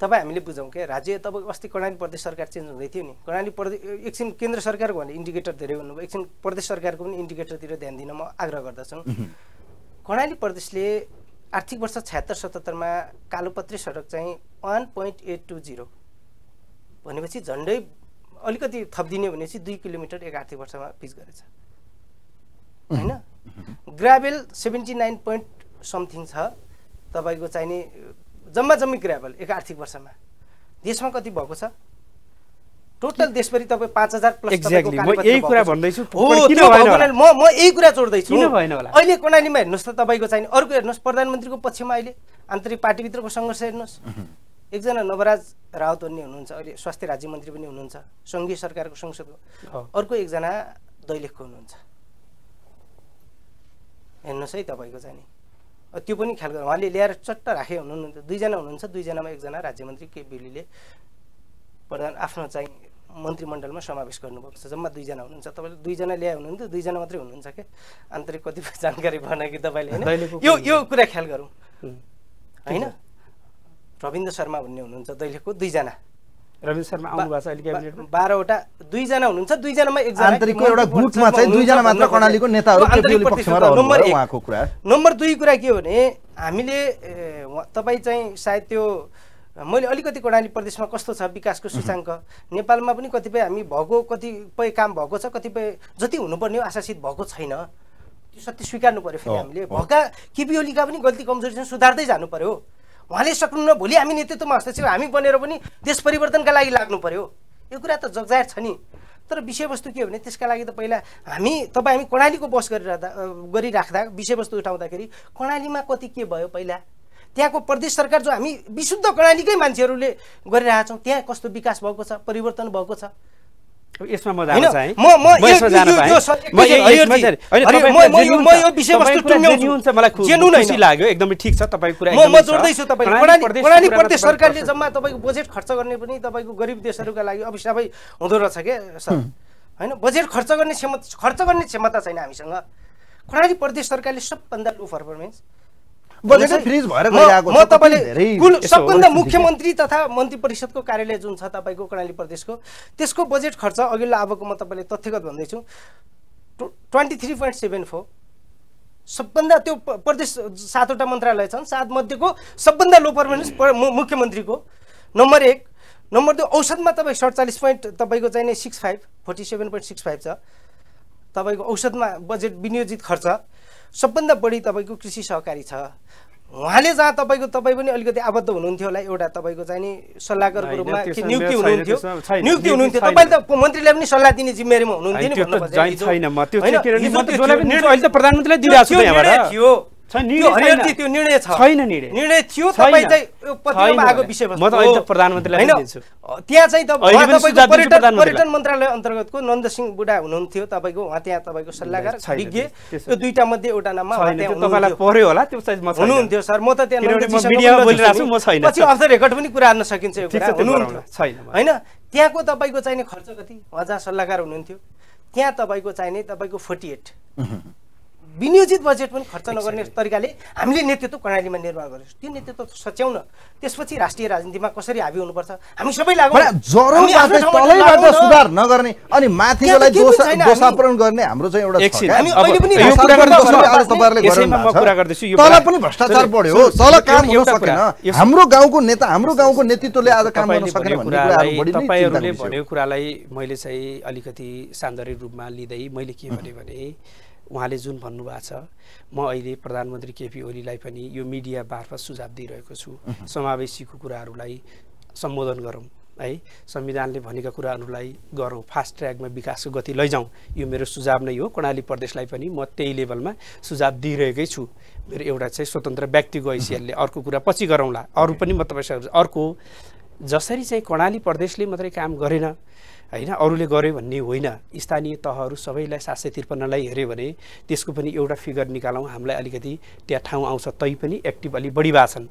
तपाईँ हामीले बुझौँ क्या राज्य तपाईँको अस्ति कर्णाली प्रदेश सरकार चेन्ज हुँदै थियो नि कर्णाली प्रदेश एकछिन केन्द्र सरकारको भने इन्डिकेटर धेरै हुनुभयो एकछिन प्रदेश सरकारको पनि इन्डिकेटरतिर ध्यान दिन म आग्रह गर्दछु कर्णाली प्रदेशले आर्थिक वर्ष छ्यात्तर सतहत्तरमा कालोपत्री सडक चाहिँ one point eight two zero भनेपछि झन्डै अलिकति थपिदिने भनेपछि दुई किलोमिटर एक आर्थिक वर्षमा पिच गरेछ होइन gravel seventy nine point something छ तपाईँको चाहिने जम्मा जम्मी क्रियाबल एक आर्थिक वर्षमा देशमा कति भएको छ टोटल देशभरि तपाईँ पाँच हजार प्लस म म यही कुरा जोड्दैछु अहिले कर्णालीमा हेर्नुहोस् त तपाईँको चाहिँ अर्को हेर्नुहोस् प्रधानमन्त्रीको पक्षमा अहिले आन्तरिक पार्टीभित्रको सङ्घर्ष हेर्नुहोस् एकजना नवराज रावत भन्ने हुनुहुन्छ अहिले स्वास्थ्य राज्य मन्त्री पनि हुनुहुन्छ सङ्घीय सरकारको संसदको अर्को एकजना दैलेखको हुनुहुन्छ हेर्नुहोस् है तपाईँको चाहिँ त्यो पनि ख्याल गर्नु उहाँले ल्याएर चट्ट राखे हुनुहुन्थ्यो दुईजना हुनुहुन्छ दुईजनामा एकजना राज्य मन्त्री के बिलीले प्रधान आफ्नो चाहिँ मन्त्रीमण्डलमा समावेश गर्नुभएको छ जम्मा दुईजना हुनुहुन्छ तपाईँले दुईजना ल्याए हुनुहुन्थ्यो दुईजना मात्रै हुनुहुन्छ क्या आन्तरिक कतिपय जानकारी भएन कि तपाईँले यो यो कुरा ख्याल गरौँ होइन रविन्द्र शर्मा भन्ने हुनुहुन्छ दैलेखको दुईजना रवि शर्मा आउनु भएको छ अहिले क्याबिनेटमा बाह्रवटा दुईजना हुनुहुन्छ दुईजनामा एउटा गुटमा चाहिँ दुईजना मात्र कर्णालीको नेताहरू नम्बर कुरा नम्बर दुई कुरा के हो भने हामीले तपाईँ चाहिँ सायद त्यो मैले अलिकति कर्णाली प्रदेशमा कस्तो छ विकासको सूचाङ्क नेपालमा पनि कतिपय हामी भएको कतिपय काम भएको छ कतिपय जति हुनुपर्ने हो आशासित भएको छैन त्यो सत्य स्वीकार्नु पऱ्यो फेरि हामीले भएका केपिओलीका पनि गल्ती कमजोरी चाहिँ सुधार्दै जानु पर्यो उहाँले सक्नुहुन्न भोलि हामी नेतृत्वमा हस्तक्षेप हामी बनेर पनि देश परिवर्तनका लागि लाग्नु पऱ्यो यो कुरा त जगजाहेर छ नि तर विषयवस्तु के हो भने त्यसका लागि त पहिला हामी तपाईँ हामी कर्णालीको बस गरिरहँदा गरिराख्दा विषयवस्तु उठाउँदाखेरि कर्णालीमा कति के भयो पहिला त्यहाँको प्रदेश सरकार जो हामी विशुद्ध कर्णालीकै मान्छेहरूले गरिरहेछौँ त्यहाँ कस्तो विकास भएको छ परिवर्तन भएको छ यसमा म म मलाई लाग्यो एकदमै छ कुरा म प्रदेश सरकारले जम्मा तपाईँको बजेट खर्च गर्ने पनि तपाईँको गरिब देशहरूका लागि अभिशापै हुँदो रहेछ क्या सर होइन बजेट खर्च गर्ने क्षमता खर्च गर्ने क्षमता छैन हामीसँग कर्णाली प्रदेश सरकारले सबभन्दा लो पर्फर्मेन्स तपाईँले कुल सबभन्दा मुख्यमन्त्री तथा मन्त्री परिषदको कार्यालय जुन छ तपाईँको कर्णाली प्रदेशको त्यसको बजेट खर्च अघिल्लो अबको म तपाईँलाई तथ्यगत भन्दैछु twenty three point seven four सबभन्दा त्यो प्रदेश सातवटा मन्त्रालय छन् सात मध्येको सबभन्दा लो पर्फर्मेन्स मुख्यमन्त्रीको नम्बर एक नम्बर दुई औषधमा तपाईँ सडचालिस पोइन्ट तपाईँको चाहिँ six five forty seven point six five छ तपाईँको औषधमा बजेट विनियोजित खर्च सबभन्दा बढी तपाईँको कृषि सहकारी छ उहाँले जहाँ तपाईँको तपाईँ पनि अलिकति आबद्ध हुनुहुन्थ्यो होला एउटा तपाईँको चाहिँ नि सल्लाहकारको रूपमा नियुक्ति हुनुहुन्थ्यो नियुक्ति हुनुहुन्थ्यो तपाईँ त मन्त्रीलाई पनि सल्लाह दिने जिम्मेवारीमा हुनुहुन्थ्यो नि पर्यटन मन्त्रालय अन्तर्गतको नन्द सिंह बुढा हुनुहुन्थ्यो तपाईँको उहाँ त्यहाँ तपाईँको सल्लाहकार विज्ञ त्यो दुईटा मध्ये एउटा नाममा पर्यो होला त्यो हुनुहुन्थ्यो सर म त त्यहाँ अफ द रेकर्ड पनि कुरा हाल्न सकिन्छ होइन त्यहाँको तपाईँको चाहिने खर्च कति उहाँ जहाँ सल्लाहकार हुनुहुन्थ्यो त्यहाँ तपाईँको चाहिने तपाईँको फोर्टी एट विनियोजित बजेट पनि खर्च नगर्ने तरिकाले हामीले नेतृत्व कर्णालीमा निर्माण गरेको त्यो नेतृत्व सच्याउन त्यसपछि राष्ट्रिय राजनीतिमा कसरी हाबी हुनुपर्छ हामी सबै सुधार नगर्ने अनि माथिलाई गर्ने हाम्रो चाहिँ एउटा पनि भ्रष्टाचार बढ्यो तल काम हुन हाम्रो गाउँको नेता हाम्रो गाउँको नेतृत्वले आज काम गर्न सक्ने भन्ने तपाईँहरूले भनेको कुरालाई मैले चाहिँ अलिकति सान्दर्भिक रूपमा लिँदै मैले के भने उहाँले जुन भन्नुभएको छ म अहिले प्रधानमन्त्री केपी ओलीलाई पनि यो मिडिया मार्फत सुझाव दिइरहेको छु समावेशीको कुराहरूलाई सम्बोधन गरौँ है संविधानले भनेका कुराहरूलाई गरौँ फास्ट ट्र्याकमा विकासको गति लैजाउँ यो मेरो सुझाव नै हो कर्णाली प्रदेशलाई पनि म त्यही लेभलमा सुझाव दिइरहेकै छु मेरो एउटा चाहिँ स्वतन्त्र व्यक्तिको हैसियतले अर्को कुरा पछि गरौँला अरू पनि म तपाईँसँग अर्को जसरी चाहिँ कर्णाली प्रदेशले मात्रै काम गरेन होइन अरूले गर्यो भन्ने होइन स्थानीय तहहरू सबैलाई सात सय त्रिपन्नलाई हेऱ्यो भने त्यसको पनि एउटा फिगर निकालौँ हामीलाई अलिकति त्यहाँ ठाउँ आउँछ तै पनि एक्टिभ अलि बढी भएको छन्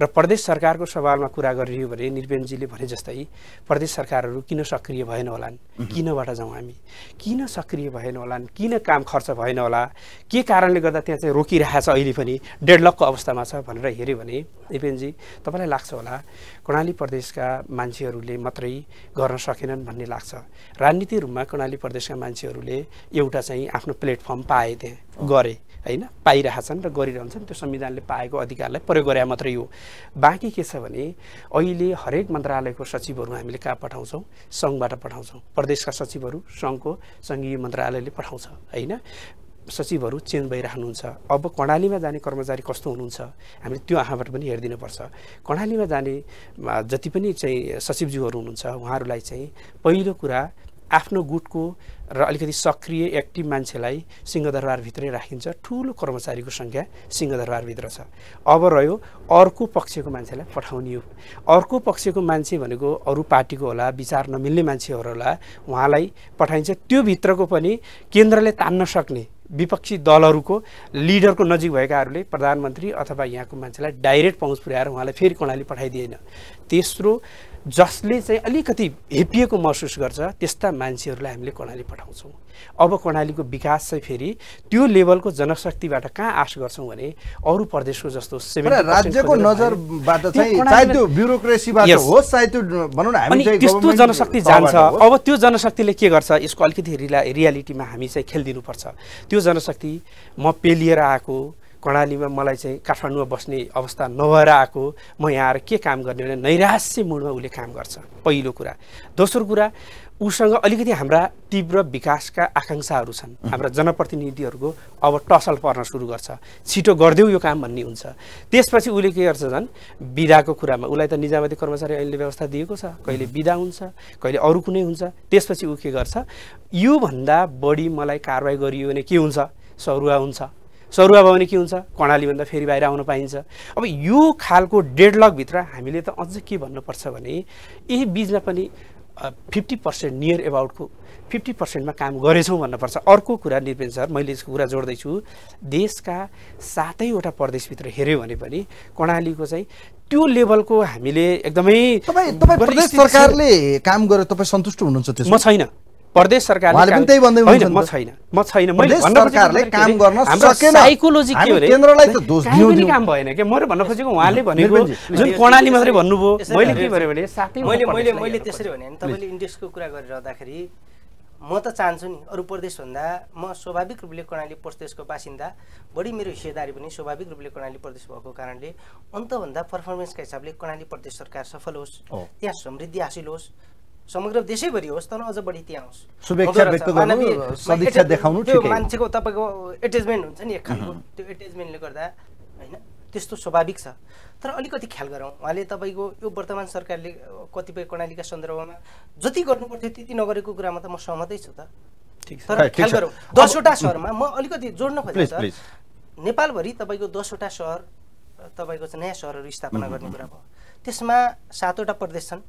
र प्रदेश सरकारको सवालमा कुरा गरियो भने निर्वेणजीले भने जस्तै प्रदेश सरकारहरू किन सक्रिय भएन होलान् किनबाट जाउँ हामी किन सक्रिय भएन होलान् किन काम खर्च भएन होला के कारणले गर्दा त्यहाँ चाहिँ रोकिरहेछ अहिले पनि डेढ लकको अवस्थामा छ भनेर हेऱ्यो भने निपेनजी तपाईँलाई लाग्छ होला कर्णाली प्रदेशका मान्छेहरूले मात्रै गर्न सकेनन् भन्ने लाग्छ लाग्छ राजनीति रूपमा कर्णाली प्रदेशका मान्छेहरूले एउटा चाहिँ आफ्नो प्लेटफर्म पाए त्यहाँ गरे होइन पाइरहेछन् र गरिरहन्छन् त्यो संविधानले पाएको अधिकारलाई प्रयोग गरे मात्रै हो बाँकी के छ भने अहिले हरेक मन्त्रालयको सचिवहरू हामीले कहाँ पठाउँछौँ सङ्घबाट पठाउँछौँ प्रदेशका सचिवहरू सङ्घको सङ्घीय मन्त्रालयले पठाउँछ होइन सचिवहरू चेन्ज भइराख्नुहुन्छ अब कर्णालीमा जाने कर्मचारी कस्तो हुनुहुन्छ हामीले त्यो आँखाबाट पनि हेरिदिनुपर्छ कर्णालीमा जाने जति पनि चाहिँ सचिवज्यूहरू हुनुहुन्छ उहाँहरूलाई चाहिँ पहिलो कुरा आफ्नो गुटको र अलिकति सक्रिय एक्टिभ मान्छेलाई सिंहदरबारभित्रै राखिन्छ ठुलो कर्मचारीको सङ्ख्या सिंहदरबारभित्र छ अब रह्यो अर्को पक्षको मान्छेलाई पठाउने हो अर्को पक्षको मान्छे भनेको अरू पार्टीको होला विचार नमिल्ने मान्छेहरू होला उहाँलाई पठाइन्छ त्योभित्रको पनि केन्द्रले तान्न सक्ने विपक्षी दलहरूको लिडरको नजिक भएकाहरूले प्रधानमन्त्री अथवा यहाँको मान्छेलाई डाइरेक्ट पहुँच पुर्याएर उहाँलाई फेरि कर्णाली पठाइदिएन तेस्रो जसले चाहिँ अलिकति हेपिएको महसुस गर्छ त्यस्ता मान्छेहरूलाई हामीले कर्णाली पठाउँछौँ अब कर्णालीको विकास चाहिँ फेरि त्यो लेभलको जनशक्तिबाट कहाँ आश गर्छौँ भने अरू प्रदेशको जस्तो राज्यको नजरबाट त्यस्तो जनशक्ति जान्छ अब त्यो जनशक्तिले के गर्छ यसको अलिकति रिला रियालिटीमा हामी चाहिँ खेलिदिनुपर्छ त्यो जनशक्ति म पेलिएर आएको कर्णालीमा मलाई चाहिँ काठमाडौँमा बस्ने अवस्था नभएर आएको म यहाँ आएर के काम गर्ने भने नैराश्य मुडमा उसले काम गर्छ पहिलो कुरा दोस्रो कुरा उसँग अलिकति हाम्रा तीव्र विकासका आकाङ्क्षाहरू छन् हाम्रा जनप्रतिनिधिहरूको अब टसल पर्न सुरु गर्छ छिटो गरिदेऊ यो काम भन्ने हुन्छ त्यसपछि उसले के गर्छ झन् विदाको कुरामा उसलाई त निजामती कर्मचारी अहिले व्यवस्था दिएको छ कहिले विदा हुन्छ कहिले अरू कुनै हुन्छ त्यसपछि ऊ के गर्छ योभन्दा बढी मलाई कारवाही गरियो भने के हुन्छ सरुवा हुन्छ सरुवा भयो भने के हुन्छ कर्णालीभन्दा फेरि बाहिर आउन पाइन्छ अब यो खालको डेड डेडलकभित्र हामीले त अझ के भन्नुपर्छ भने यही बिचमा पनि फिफ्टी पर्सेन्ट नियर एबाउटको फिफ्टी पर्सेन्टमा काम गरेछौँ भन्नुपर्छ अर्को कुरा निपेन सर मैले यसको कुरा जोड्दैछु देशका सातैवटा प्रदेशभित्र हेऱ्यो भने पनि कर्णालीको चाहिँ त्यो लेभलको हामीले एकदमै सरकारले काम गरेर तपाईँ सन्तुष्ट हुनुहुन्छ म छैन प्रदेश सरकारले पनि त्यही भन्दै हुनुहुन्छ म छैन म छैन मैले सरकारले काम गर्न सकेन साइकोलोजी के हो रे केन्द्रलाई त दोष दिनु नि काम भएन के मैले भन्न खोजेको उहाँले भनेको जुन प्रणाली मात्रै भन्नुभयो मैले के भने भने साथी मैले मैले मैले त्यसरी भने नि तपाईँले इन्डेक्सको कुरा गरिरहँदाखेरि म त चाहन्छु नि अरू प्रदेशभन्दा म स्वाभाविक रूपले कर्णाली प्रदेशको बासिन्दा बढी मेरो हिस्सेदारी पनि स्वाभाविक रूपले कर्णाली प्रदेश भएको कारणले अन्तभन्दा पर्फर्मेन्सका हिसाबले कर्णाली प्रदेश सरकार सफल होस् त्यहाँ समृद्धि हासिल होस् समग्र देशैभरि होस् तर अझ बढी त्यहाँ होस् शुभेच्छा व्यक्त गर्नु सदिच्छा देखाउनु मान्छेको तपाईँको एट्याचमेन्ट हुन्छ नि एक खालको त्यो एट्याचमेन्टले गर्दा होइन त्यस्तो स्वाभाविक छ तर अलिकति ख्याल गरौँ उहाँले तपाईँको यो वर्तमान सरकारले कतिपय कर्णालीका सन्दर्भमा जति गर्नुपर्थ्यो त्यति नगरेको कुरामा त म सहमतै छु त तर ख्याल गरौँ दसवटा सहरमा म अलिकति जोड्न छ नेपालभरि तपाईँको दसवटा सहर तपाईँको चाहिँ नयाँ सहरहरू स्थापना गर्ने कुरा भयो त्यसमा सातवटा प्रदेश छन्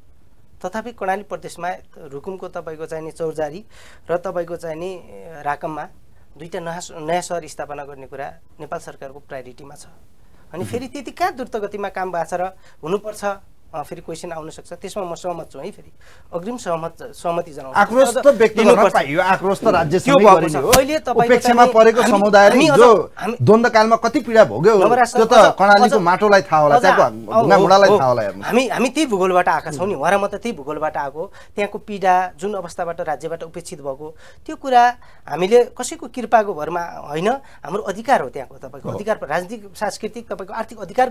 तथापि कर्णाली प्रदेशमा रुकुमको तपाईँको चाहिने चौरजारी र तपाईँको चाहिने राकममा दुईवटा नयाँ नयाँ सहर स्थापना गर्ने कुरा नेपाल सरकारको प्रायोरिटीमा छ अनि फेरि त्यति कहाँ द्रुत गतिमा काम भएको छ र हुनुपर्छ फेरि क्वेसन आउन सक्छ त्यसमा म सहमत छु है फेरि अग्रिम सहमत सहमति जनाउँछु आक्रोश त आक्रोश त राज्य परेको कति पीडा भोग्यो त्यो त कर्णालीको माटोलाई थाहा होला थाहा होला हामी हामी त्यही भूगोलबाट आएका छौँ नि उहाँ म त त्यही भूगोलबाट आएको त्यहाँको पीडा जुन अवस्थाबाट राज्यबाट उपेक्षित भएको त्यो कुरा हामीले कसैको कृपाको भरमा होइन हाम्रो अधिकार हो त्यहाँको तपाईँको अधिकार राजनीतिक सांस्कृतिक तपाईँको आर्थिक अधिकार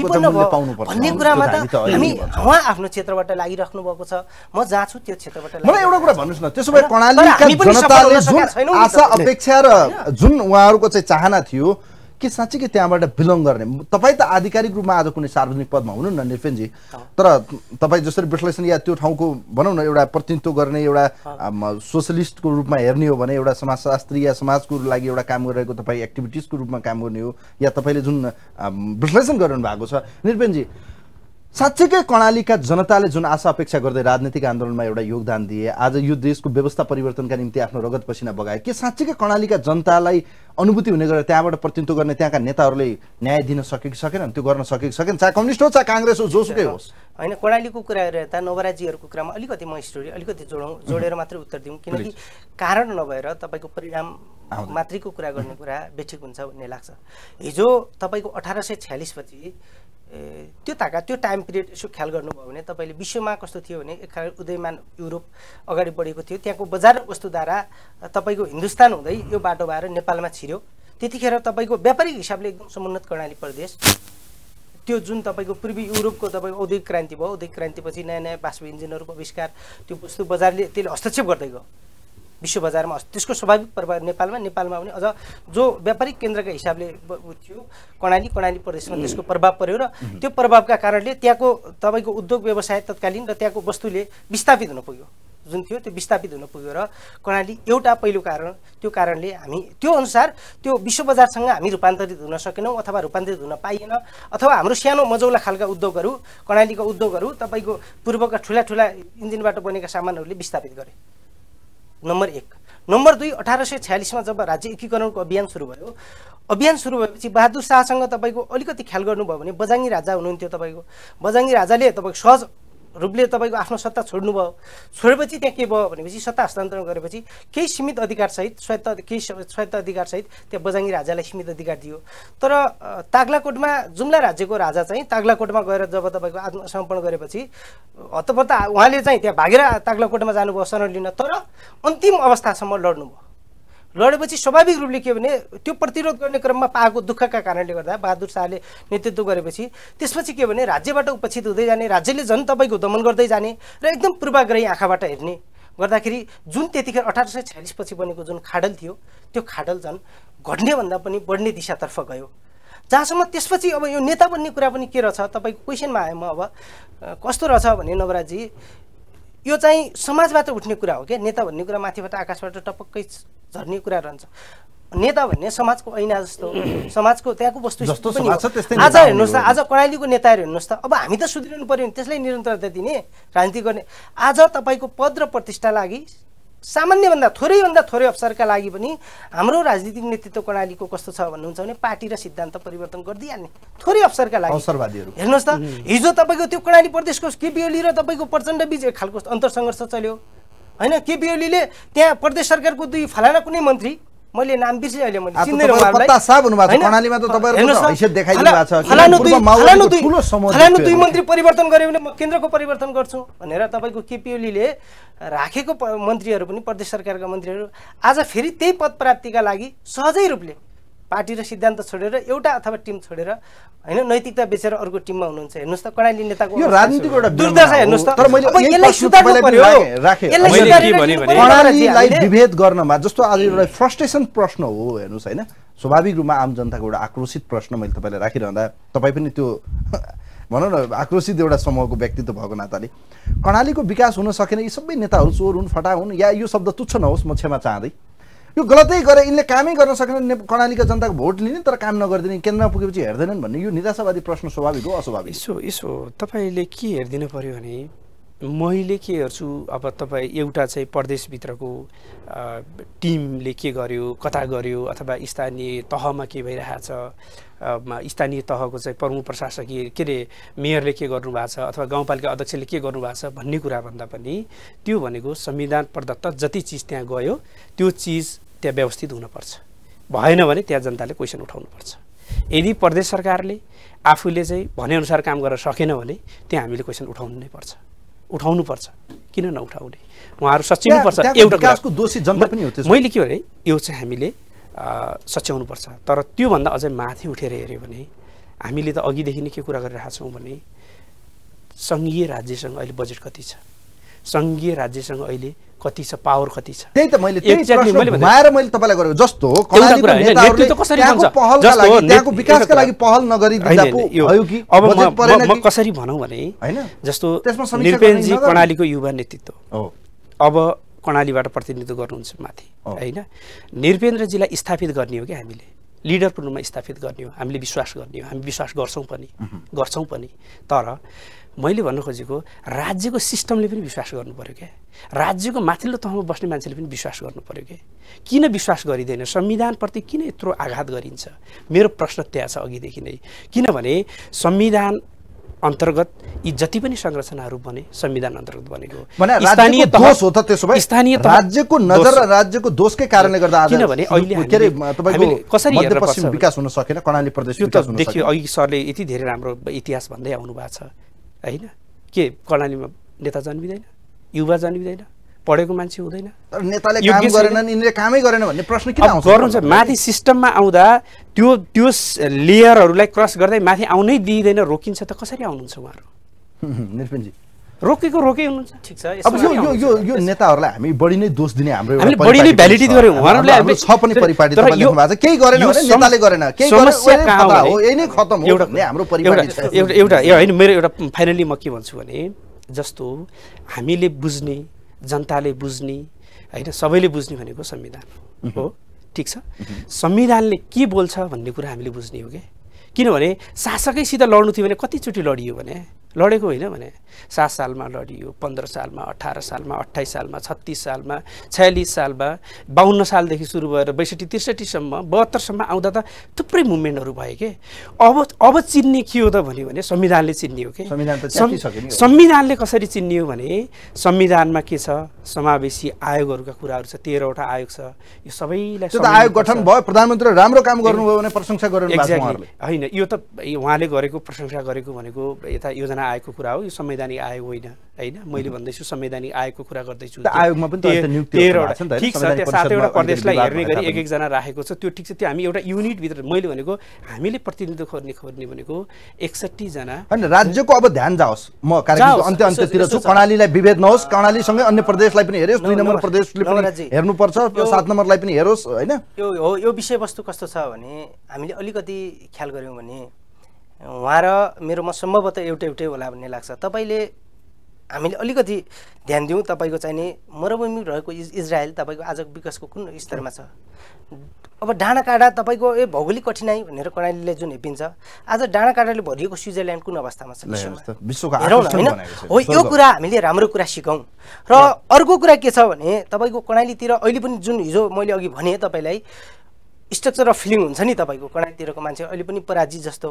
भन्ने कुरामा त हामी उहाँ आफ्नो क्षेत्रबाट लागिराख्नु भएको छ म छु त्यो क्षेत्रबाट मलाई एउटा कुरा भन्नुहोस् न त्यसो भए कर्णालीका जनताले जुन आशा अपेक्षा र जुन उहाँहरूको चाहिँ चाहना थियो के कि त्यहाँबाट बिलङ गर्ने तपाईँ त आधिकारिक रूपमा आज कुनै सार्वजनिक पदमा हुनुहुन्न निपेनजी तर तपाईँ जसरी विश्लेषण या त्यो ठाउँको भनौँ न एउटा प्रतिनिधित्व गर्ने एउटा सोसलिस्टको रूपमा हेर्ने हो भने एउटा समाजशास्त्री या समाजको लागि एउटा काम गरिरहेको तपाईँ एक्टिभिटिजको रूपमा काम गर्ने हो या तपाईँले जुन विश्लेषण गर्नु भएको छ निर्पेनजी साँच्चैकै कर्णालीका जनताले जुन आशा अपेक्षा गर्दै राजनीतिक आन्दोलनमा एउटा योगदान दिए आज यो देशको व्यवस्था परिवर्तनका निम्ति आफ्नो रगत पसिना बगाए के साँच्चैकै कर्णालीका जनतालाई अनुभूति हुने गरेर त्यहाँबाट प्रतिनिधित्व गर्ने त्यहाँका नेताहरूले न्याय दिन सके कि सकेनन् त्यो गर्न सके कि सकेन चाहे कम्युनिस्ट हो चाहे काङ्ग्रेस हो जोसुकै होस् होइन कर्णालीको कुरा यता नवराजीहरूको कुरामा अलिकति म स्टोरी अलिकति जोडौँ जोडेर मात्रै उत्तर दिउँ किनकि कारण नभएर तपाईँको परिणाम मात्रैको कुरा गर्ने कुरा बेठिक हुन्छ भन्ने लाग्छ हिजो तपाईँको अठार सय छ्यालिसपछि त्यो ताका त्यो टाइम पिरियड यसो ख्याल गर्नुभयो भने तपाईँले विश्वमा कस्तो थियो भने एक खाल उदयमान युरोप अगाडि बढेको थियो त्यहाँको बजार वस्तुद्वारा तपाईँको हिन्दुस्तान हुँदै यो बाटो भएर नेपालमा छिर्यो त्यतिखेर तपाईँको व्यापारिक हिसाबले एकदम समुन्नत कर्णाली प्रदेश त्यो जुन तपाईँको पूर्वी युरोपको तपाईँको औद्योगिक क्रान्ति भयो औद्योगिक क्रान्तिपछि नयाँ नयाँ बाष्प इन्जिनहरूको आविष्कार त्यो वस्तु बजारले त्यसले हस्तक्षेप गर्दै गयो विश्व बजारमा त्यसको स्वाभाविक प्रभाव नेपालमा नेपालमा पनि अझ जो व्यापारिक केन्द्रका हिसाबले थियो कर्णाली कर्णाली प्रदेशमा त्यसको प्रभाव पर्यो र त्यो प्रभावका कारणले त्यहाँको तपाईँको उद्योग व्यवसाय तत्कालीन र त्यहाँको वस्तुले विस्थापित हुन पुग्यो जुन थियो त्यो विस्थापित हुन पुग्यो र कर्णाली एउटा पहिलो कारण त्यो कारणले हामी त्यो अनुसार त्यो विश्व बजारसँग हामी रूपान्तरित हुन सकेनौँ अथवा रूपान्तरित हुन पाइएन अथवा हाम्रो सानो मजौला खालका उद्योगहरू कर्णालीका उद्योगहरू तपाईँको पूर्वका ठुला ठुला इन्जिनबाट बनेका सामानहरूले विस्थापित गरे नम्बर एक नम्बर दुई अठार सय छ्यालिसमा जब राज्य एकीकरणको अभियान सुरु भयो अभियान सुरु भएपछि बहादुर शाहसँग तपाईँको अलिकति ख्याल गर्नुभयो भने बजाङ्गी राजा हुनुहुन्थ्यो तपाईँको बजाङ्गी राजाले तपाईँको सहज रूपले तपाईँको आफ्नो सत्ता छोड्नुभयो छोडेपछि त्यहाँ के भयो भनेपछि सत्ता हस्तान्तरण गरेपछि केही सीमित अधिकारसहित स्वायत्त केही स्वायत्त अधिकारसहित त्यहाँ बजाङ्गी राजालाई सीमित अधिकार दियो तर ताग्लाकोटमा जुम्ला राज्यको राजा चाहिँ ताग्लाकोटमा गएर जब तपाईँको आत्मसमर्पण गरेपछि हतपत्ता उहाँले चाहिँ त्यहाँ भागेर ताग्लाकोटमा जानुभयो शरण लिन तर अन्तिम अवस्थासम्म लड्नुभयो लडेपछि स्वाभाविक रूपले के भने त्यो प्रतिरोध गर्ने क्रममा पाएको दुःखका कारणले गर्दा बहादुर शाहले नेतृत्व गरेपछि त्यसपछि के भने राज्यबाट उपस्थित हुँदै जाने राज्यले झन् तपाईँको दमन गर्दै जाने र एकदम पूर्वाग्रही आँखाबाट हेर्ने गर्दाखेरि जुन त्यतिखेर अठार सय छ्यालिसपछि बनेको जुन खाडल थियो त्यो खाडल झन् घट्नेभन्दा पनि बढ्ने दिशातर्फ गयो जहाँसम्म त्यसपछि अब यो नेता बन्ने कुरा पनि के रहेछ तपाईँको क्वेसनमा आयो म अब कस्तो रहेछ भने नवराजी यो चाहिँ समाजबाट उठ्ने कुरा हो क्या नेता भन्ने कुरा माथिबाट आकाशबाट टपक्कै झर्ने कुरा रहन्छ नेता भन्ने समाजको ऐना जस्तो समाजको त्यहाँको वस्तु आज हेर्नुहोस् त आज कडालीको नेताहरू हेर्नुहोस् त अब हामी त सुध्रिनु पऱ्यो नि त्यसलाई निरन्तरता दिने राजनीति गर्ने आज तपाईँको पद र प्रतिष्ठा लागि सामान्यभन्दा थोरैभन्दा थोरै अवसरका लागि पनि हाम्रो राजनीतिक नेतृत्व प्रणालीको कस्तो छ भन्नुहुन्छ भने पार्टी र सिद्धान्त परिवर्तन गरिदिइहाल्ने थोरै अवसरका लागि अवसरवादीहरू हेर्नुहोस् त हिजो तपाईँको त्यो कर्णाली प्रदेशको केपी ओली र तपाईँको प्रचण्ड बिच एक खालको अन्तरसङ्घर्ष चल्यो होइन केपी ओलीले त्यहाँ प्रदेश सरकारको दुई फलाना कुनै मन्त्री मैले नाम बिर्सेँ अहिले मैले दुई मन्त्री परिवर्तन गऱ्यो भने म केन्द्रको परिवर्तन गर्छु भनेर तपाईँको केपिओलीले राखेको मन्त्रीहरू पनि प्रदेश सरकारका मन्त्रीहरू आज फेरि त्यही पद प्राप्तिका लागि सहजै रूपले पार्टी र सिद्धान्त छोडेर एउटा अथवा टिम छोडेर होइन नैतिकता बेचेर अर्को टिममा हुनुहुन्छ हेर्नुहोस् त कर्णाली नेताको राजनीतिको एउटा दुर्दशा हेर्नुहोस् त विभेद गर्नमा जस्तो आज एउटा फ्रस्ट्रेसन प्रश्न हो हेर्नुहोस् होइन स्वाभाविक रूपमा आम जनताको एउटा आक्रोशित प्रश्न मैले तपाईँलाई राखिरहँदा तपाईँ पनि त्यो भनौँ न आक्रोशित एउटा समूहको व्यक्तित्व भएको नाताले कर्णालीको विकास हुन सकेन यी सबै नेताहरू चोर हुन् फटा हुन् या यो शब्द तुच्छ नहोस् म क्षमा चाहँदै यो गलतै गरे यिनले कामै गर्न सकेन ने कर्णालीका जनताको भोट लिने तर काम नगरिदिने केन्द्रमा पुगेपछि हेर्दैनन् भन्ने यो निराशावादी प्रश्न स्वाभाविक हो अस्वाभाविक यसो यसो तपाईँले के हेरिदिनु पऱ्यो भने मैले के हेर्छु अब तपाईँ एउटा चाहिँ प्रदेशभित्रको टिमले के गर्यो कता गर्यो अथवा स्थानीय तहमा के भइरहेछ स्थानीय तहको चाहिँ प्रमुख प्रशासकीय के अरे मेयरले के गर्नुभएको छ अथवा गाउँपालिका अध्यक्षले के गर्नुभएको छ भन्ने कुरा भन्दा पनि त्यो भनेको संविधान प्रदत्त जति चिज त्यहाँ गयो त्यो चिज त्यहाँ व्यवस्थित हुनुपर्छ भएन भने त्यहाँ जनताले क्वेसन उठाउनुपर्छ यदि प्रदेश सरकारले आफूले चाहिँ भनेअनुसार काम गर्न सकेन भने त्यहाँ हामीले क्वेसन उठाउनु नै पर्छ उठाउनुपर्छ किन नउठाउने उहाँहरू सच्याउनुपर्छ एउटा मैले के भने यो चाहिँ हामीले सच्याउनुपर्छ तर त्योभन्दा अझै माथि उठेर हेऱ्यो भने हामीले त अघिदेखि नै के कुरा गरिरहेका छौँ भने सङ्घीय राज्यसँग अहिले बजेट कति छ सङ्घीय राज्यसँग अहिले कति छ पावर कति छ त्यही त मैले घुमाएर मैले तपाईँलाई गरेको जस्तो त्यहाँको विकासका लागि पहल नगरी भयो कि अब म कसरी भनौँ भने होइन जस्तो जी कर्णालीको युवा नेतृत्व हो अब कर्णालीबाट प्रतिनिधित्व गर्नुहुन्छ माथि होइन निरपेन्द्रजीलाई स्थापित गर्ने हो के हामीले लिडरको रूपमा स्थापित गर्ने हो हामीले विश्वास गर्ने हो हामी विश्वास गर्छौँ पनि गर्छौँ पनि तर मैले भन्न खोजेको राज्यको सिस्टमले पनि विश्वास गर्नु पऱ्यो क्या राज्यको माथिल्लो तहमा बस्ने मान्छेले पनि विश्वास गर्नु पऱ्यो क्या किन विश्वास गरिँदैन संविधानप्रति किन यत्रो आघात गरिन्छ मेरो प्रश्न त्यहाँ छ अघिदेखि नै किनभने संविधान अन्तर्गत यी जति पनि संरचनाहरू बने संविधान अन्तर्गत बनेको स्थानीय हो त त्यसो भए राज्यको नजर राज्यको दोषकै कारणले गर्दा किनभने अहिले के अरे कसरी विकास हुन सकेन कर्णाली प्रदेश देखियो अघि सरले यति धेरै राम्रो इतिहास भन्दै आउनु भएको छ होइन के कर्णालीमा नेता जन्मिँदैन युवा जन्मिँदैन पढेको मान्छे हुँदैन नेताले कामै गरेन भन्ने प्रश्न किन गर्नुहुन्छ माथि सिस्टममा आउँदा त्यो त्यो लेयरहरूलाई क्रस गर्दै माथि आउनै दिइँदैन रोकिन्छ त कसरी आउनुहुन्छ उहाँहरू निरपनजी रोकेको रोकै हुनुहुन्छ ठिक छ अब यो यो यो यो नेताहरूलाई हामी बढी नै दोष दिने हाम्रो हामीले बढी नै भ्यालिडिट गरे उहाँहरूले हामीले छ पनि परिपाटी तपाईँ लेख्नु भएको छ केही गरेन भने नेताले गरेन केही समस्या कहाँ हो यही नै खतम हो भन्ने हाम्रो परिपाटी एउटा एउटा होइन मेरो एउटा फाइनली म के भन्छु भने जस्तो हामीले बुझ्ने जनताले बुझ्ने होइन सबैले बुझ्ने भनेको संविधान हो ठिक छ संविधानले के बोल्छ भन्ने कुरा हामीले बुझ्ने हो क्या किनभने शासकैसित लड्नु थियो भने कतिचोटि लडियो भने लडेको होइन भने सात सालमा लडियो पन्ध्र सालमा अठार सालमा अठाइस सालमा छत्तिस सालमा छयालिस सालमा बाहन्न सालदेखि सुरु भएर बैसठी त्रिसठीसम्म बहत्तरसम्म आउँदा त थुप्रै मुभमेन्टहरू भयो के अब अब चिन्ने के हो त भन्यो भने संविधानले चिन्ने हो कि संविधानले कसरी चिन्ने हो भने संविधानमा के छ समावेशी आयोगहरूका कुराहरू छ तेह्रवटा आयोग छ यो सबैलाई आयोग गठन भयो प्रधानमन्त्री राम्रो काम गर्नुभयो भने प्रशंसा गर्नु होइन यो त उहाँले गरेको प्रशंसा गरेको भनेको यता योजना आएको कुरा हो यो संवैधानिक आयोग होइन होइन मैले भन्दैछु संवैधानिक आयोगको कुरा गर्दैछु आयोगमा पनि ठिक छ त्यहाँ सातैवटा प्रदेशलाई हेर्ने गरी एक एकजना राखेको छ त्यो ठिक छ त्यो हामी एउटा युनिटभित्र मैले भनेको हामीले प्रतिनिधित्व खोज्ने खोज्ने भनेको एकसट्ठीजना होइन राज्यको अब ध्यान जाओस् म अन्त्य अन्त्यतिर छु कर्णालीलाई विभेद नहोस् कर्णालीसँगै अन्य प्रदेशलाई पनि हेरोस् दुई नम्बर प्रदेशले पनि हेर्नुपर्छ सात नम्बरलाई पनि हेरोस् होइन यो विषयवस्तु कस्तो छ भने हामीले अलिकति ख्याल गऱ्यौँ भने उहाँ र मेरोमा सम्भवतः एउटै एउटै होला भन्ने लाग्छ तपाईँले हामीले अलिकति ध्यान दिउँ तपाईँको चाहिने मरुभूमि रहेको इज इजरायल तपाईँको आजको विकासको कुन स्तरमा छ अब डाँडाकाँडा तपाईँको ए भौगोलिक कठिनाई भनेर कर्णालीले जुन हेपिन्छ आज डाँडाकाँडाले भरिएको स्विजरल्यान्ड कुन अवस्थामा छ होइन हो यो कुरा हामीले राम्रो कुरा सिकौँ र अर्को कुरा के छ भने तपाईँको कर्णालीतिर अहिले पनि जुन हिजो मैले अघि भने तपाईँलाई स्ट्रक्चर अफ फिलिङ हुन्छ नि तपाईँको कर्णालीतिरको मान्छे अहिले पनि पराजित जस्तो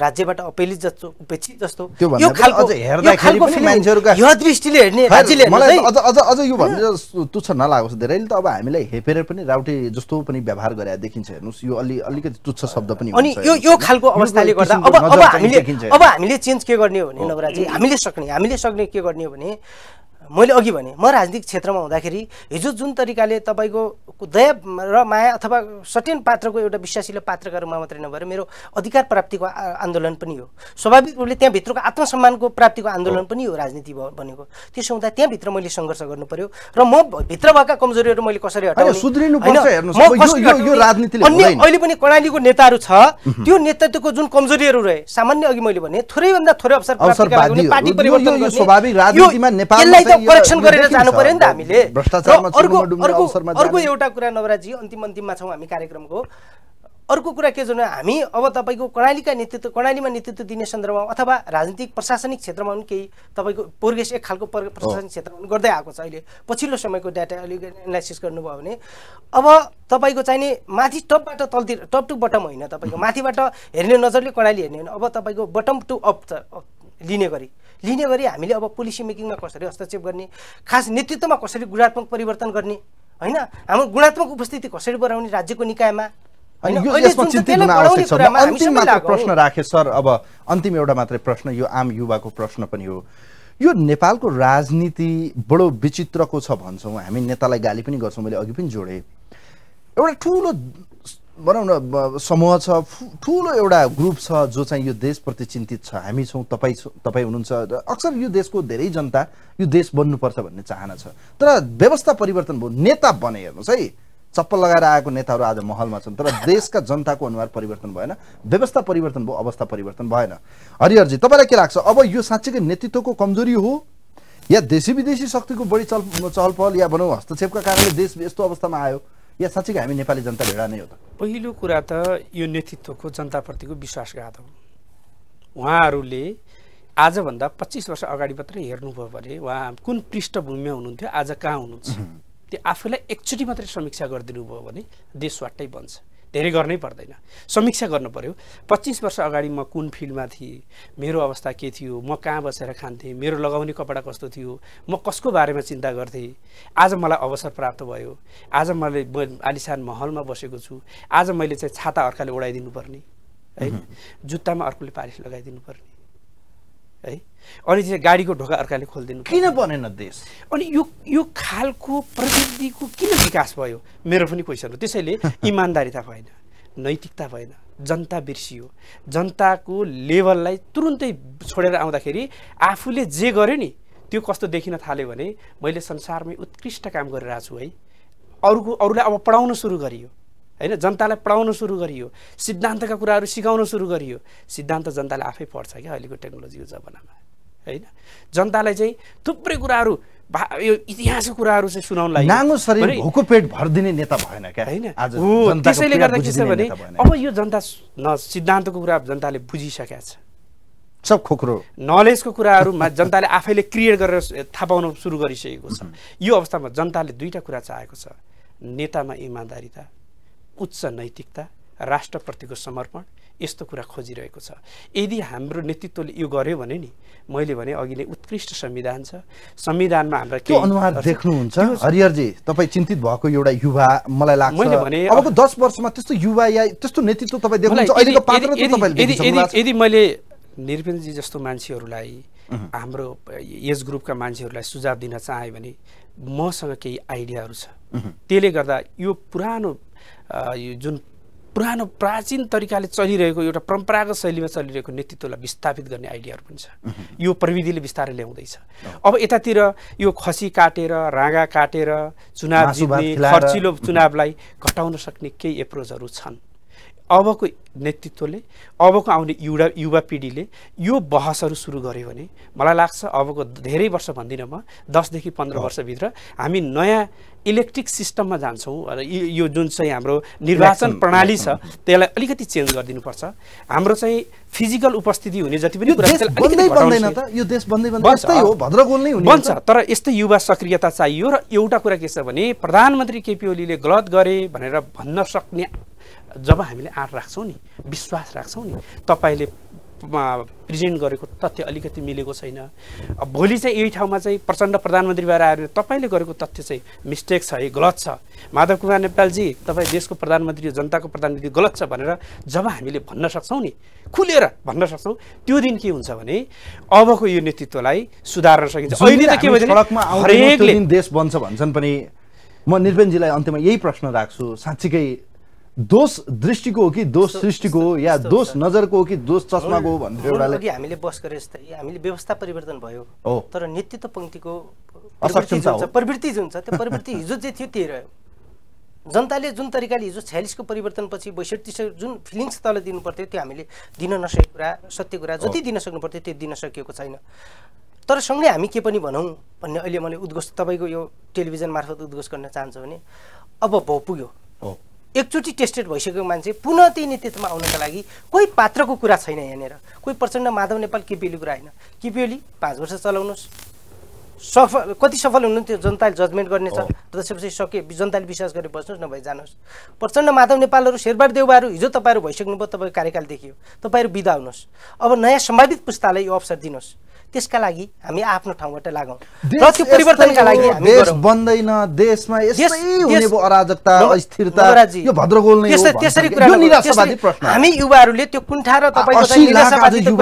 राज्यबाट अपेलित जस्तो उपेक्षित जस्तो यो खालको हेर्दाखेरि यो दृष्टिले हेर्ने मलाई अझ अझ अझ यो भन्ने तुच्छ नलागोस् धेरैले त अब हामीलाई हेपेर पनि राउटे जस्तो पनि व्यवहार गरे देखिन्छ हेर्नुहोस् यो अलि अलिकति तुच्छ शब्द पनि अनि यो यो खालको अवस्थाले गर्दा अब अब हामीले अब हामीले चेन्ज के गर्ने हो भने नवराजी हामीले सक्ने हामीले सक्ने के गर्ने हो भने मैले अघि भने म राजनीतिक क्षेत्रमा हुँदाखेरि हिजो जुन तरिकाले तपाईँको दया र माया अथवा सटेन पात्रको एउटा विश्वासिलो पात्रका रूपमा मात्रै नभएर मेरो अधिकार प्राप्तिको आन्दोलन पनि हो स्वाभाविक रूपले त्यहाँभित्रको आत्मसम्मानको प्राप्तिको आन्दोलन पनि हो राजनीति भनेको त्यसो हुँदा त्यहाँभित्र मैले सङ्घर्ष गर्नु पर्यो र म भित्र भएका कमजोरीहरू मैले कसरी अन्य अहिले पनि कर्णालीको नेताहरू छ त्यो नेतृत्वको जुन कमजोरीहरू रहे सामान्य अघि मैले भने थोरैभन्दा थोरै अवसर पार्टी परिवर्तन करेक्सन गरेर जानु पर्यो नि त हामीले अर्को एउटा कुरा नवराजी अन्तिम अन्तिममा छौँ हामी कार्यक्रमको अर्को कुरा के छ भने हामी अब तपाईँको कर्णालीका नेतृत्व कर्णालीमा नेतृत्व दिने सन्दर्भमा अथवा राजनीतिक प्रशासनिक क्षेत्रमा पनि केही तपाईँको प्रोग्रेस एक खालको प्रशासनिक क्षेत्रमा पनि गर्दै आएको छ अहिले पछिल्लो समयको डाटा अलिक एनालाइसिस गर्नुभयो भने अब तपाईँको चाहिने माथि टपबाट तलतिर टप टु बटम होइन तपाईँको माथिबाट हेर्ने नजरले कर्णाली हेर्ने होइन अब तपाईँको बटम टु अप लिने गरी लिने गरी हामीले अब पोलिसी मेकिङमा कसरी हस्तक्षेप गर्ने खास नेतृत्वमा कसरी गुणात्मक परिवर्तन गर्ने होइन हाम्रो गुणात्मक उपस्थिति कसरी बढाउने राज्यको निकायमा होइन प्रश्न राखे सर अब अन्तिम एउटा मात्रै प्रश्न यो आम युवाको प्रश्न पनि हो यो नेपालको राजनीति बडो विचित्रको छ भन्छौँ हामी नेतालाई गाली पनि गर्छौँ मैले अघि पनि जोडेँ एउटा ठुलो भनौँ न समूह छ ठुलो एउटा ग्रुप छ जो चाहिँ यो देशप्रति चिन्तित छ हामी छौँ तपाईँ छौँ तपाईँ हुनुहुन्छ र अक्सर यो देशको धेरै जनता यो देश बन्नुपर्छ भन्ने चाहना छ तर व्यवस्था परिवर्तन भयो नेता बने हेर्नुहोस् है चप्पल लगाएर आएको नेताहरू आज महलमा छन् तर देशका जनताको अनुहार परिवर्तन भएन व्यवस्था परिवर्तन भयो अवस्था परिवर्तन भएन हरिहरजी तपाईँलाई के लाग्छ अब यो साँच्चीकै नेतृत्वको कमजोरी हो या देशी विदेशी शक्तिको बढी चल चहल या भनौँ हस्तक्षेपका कारणले देश यस्तो अवस्थामा आयो या साँच्चीकै हामी नेपाली जनता भेडा नै हो त पहिलो कुरा त यो नेतृत्वको जनताप्रतिको विश्वासघात हो उहाँहरूले आजभन्दा पच्चिस वर्ष अगाडि मात्रै हेर्नुभयो भने उहाँ कुन पृष्ठभूमिमा हुनुहुन्थ्यो आज कहाँ हुनुहुन्छ त्यो आफूलाई एकचोटि मात्रै समीक्षा गरिदिनु भयो भने देश वाटै बन्छ धेरै गर्नै पर्दैन समीक्षा गर्नु पऱ्यो पच्चिस वर्ष अगाडि म कुन फिल्डमा थिएँ मेरो अवस्था के थियो म कहाँ बसेर खान्थेँ मेरो लगाउने कपडा कस्तो थियो म कसको बारेमा चिन्ता गर्थेँ आज मलाई अवसर प्राप्त भयो आज मैले आलिसान महलमा बसेको छु आज मैले चाहिँ छाता अर्काले उडाइदिनु पर्ने होइन जुत्तामा अर्कोले पारिस लगाइदिनु पर्ने है अनि चाहिँ गाडीको ढोका अर्काले खोलिदिनु किन बनेन देश अनि यो यो खालको प्रविधिको किन विकास भयो मेरो पनि क्वेसन हो त्यसैले इमान्दारिता भएन नैतिकता भएन जनता बिर्सियो जनताको लेभललाई तुरुन्तै छोडेर आउँदाखेरि आफूले जे गर्यो नि त्यो कस्तो देखिन थाल्यो भने मैले संसारमै उत्कृष्ट काम गरिरहेको छु है अरूको अरूलाई अब पढाउन सुरु गरियो होइन जनतालाई पढाउन सुरु गरियो सिद्धान्तका कुराहरू सिकाउन सुरु गरियो सिद्धान्त जनताले आफै पढ्छ क्या अहिलेको टेक्नोलोजीको जमानामा होइन जनतालाई चाहिँ थुप्रै कुराहरू यो इतिहासको कुराहरू चाहिँ सुनाउनलाई नाङ्गो शरीर भोको पेट भरिदिने नेता भएन क्या होइन त्यसैले गर्दा के छ भने अब यो जनता न सिद्धान्तको कुरा जनताले बुझिसकेका छ सब खोक्रो नलेजको कुराहरूमा जनताले आफैले क्रिएट गरेर थाहा पाउन सुरु गरिसकेको छ यो अवस्थामा जनताले दुईवटा कुरा चाहेको छ नेतामा इमान्दारिता उच्च नैतिकता राष्ट्रप्रतिको समर्पण यस्तो कुरा खोजिरहेको छ यदि हाम्रो नेतृत्वले यो गर्यो भने नि मैले भने अघि नै उत्कृष्ट संविधान छ संविधानमा हाम्रा के अनुहार देख्नुहुन्छ हरिहरजी तपाईँ चिन्तित भएको एउटा युवा मलाई लाग्छ मैले भने अबको दस वर्षमा त्यस्तो युवा या त्यस्तो नेतृत्व तपाईँ देख्नुहुन्छ अहिलेको पात्र यदि मैले निरपेन्द्रजी जस्तो मान्छेहरूलाई हाम्रो एज ग्रुपका मान्छेहरूलाई सुझाव दिन चाहेँ भने मसँग केही आइडियाहरू छ त्यसले गर्दा यो पुरानो यो जुन पुरानो प्राचीन तरिकाले चलिरहेको एउटा परम्परागत शैलीमा चलिरहेको नेतृत्वलाई विस्थापित गर्ने आइडियाहरू पनि छ यो प्रविधिले बिस्तारै ल्याउँदैछ अब यतातिर यो खसी काटेर राँगा काटेर चुनाव जित्ने खर्चिलो चुनावलाई घटाउन सक्ने केही एप्रोचहरू छन् अबको नेतृत्वले अबको आउने युवा युवा पिँढीले यो बहसहरू सुरु गर्यो भने मलाई लाग्छ अबको धेरै वर्ष भन्दिनँ म दसदेखि पन्ध्र वर्षभित्र हामी नयाँ इलेक्ट्रिक सिस्टममा जान्छौँ र यो जुन चाहिँ हाम्रो निर्वाचन प्रणाली छ त्यसलाई अलिकति चेन्ज गरिदिनुपर्छ हाम्रो चाहिँ फिजिकल उपस्थिति हुने जति पनि बन्छ तर यस्तै युवा सक्रियता चाहियो र एउटा कुरा के छ भने प्रधानमन्त्री केपी ओलीले गलत गरे भनेर भन्न सक्ने जब हामीले आँट राख्छौँ नि विश्वास राख्छौँ नि तपाईँले प्रेजेन्ट गरेको तथ्य अलिकति मिलेको छैन भोलि चाहिँ यही ठाउँमा चाहिँ प्रचण्ड प्रधानमन्त्री भएर आएर तपाईँले गरेको तथ्य चाहिँ मिस्टेक छ है गलत छ माधव कुमार नेपालजी तपाईँ देशको प्रधानमन्त्री जनताको प्रधानमन्त्री गलत छ भनेर जब हामीले भन्न सक्छौँ नि खुलेर भन्न सक्छौँ त्यो दिन के हुन्छ भने अबको यो नेतृत्वलाई सुधार्न सकिन्छ अहिले त के हरेकले देश बन्छ भन्छन् पनि म निर्वेनजीलाई अन्त्यमा यही प्रश्न राख्छु साँच्चीकै दोष दृष्टिको हो कि दोष सृष्टिको हो या दोष नजरको हो कि दोष चस्माको हो भन्थ्यो एउटाले हामीले बस गरे जस्तै हामीले व्यवस्था परिवर्तन भयो तर नेतृत्व पङ्क्तिको प्रवृत्ति जुन छ त्यो प्रवृत्ति हिजो जे थियो त्यही रह्यो जनताले जुन तरिकाले हिजो छयालिसको परिवर्तनपछि बैसठी सय जुन फिलिङ्स तल दिनु पर्थ्यो त्यो हामीले दिन नसकेको कुरा सत्य कुरा जति दिन सक्नु पर्थ्यो त्यो दिन सकिएको छैन तर सँगै हामी के पनि भनौँ भन्ने अहिले मैले उद्घोष तपाईँको यो टेलिभिजन मार्फत उद्घोष गर्न चाहन्छु भने अब भाउ पुग्यो एकचोटि टेस्टेड भइसकेको मान्छे पुनः त्यही नेतृत्वमा आउनका लागि कोही पात्रको कुरा छैन यहाँनिर कोही प्रचण्ड माधव नेपाल केपिओली कुरा होइन केपिओली पाँच वर्ष चलाउनुहोस् सफल कति सफल हुनु जनताले जजमेन्ट गर्नेछ त्यसपछि सके जनताले विश्वास गरेर बस्नुहोस् नभए जानुहोस् प्रचण्ड माधव नेपालहरू शेरबार देउबाहरू हिजो तपाईँहरू भइसक्नुभयो तपाईँको कार्यकाल देखियो तपाईँहरू बिदा हुनुहोस् अब नयाँ सम्भावित पुस्तालाई यो अवसर दिनुहोस् त्यसका लागि हामी आफ्नो ठाउँबाट लागौँ र त्यो परिवर्तनका लागि देश बन्दैन देशमा अराजकता अस्थिरता यो भद्रगोल नै हो त्यसरी कुरा हामी युवाहरूले त्यो कुण्ठा र तपाईँको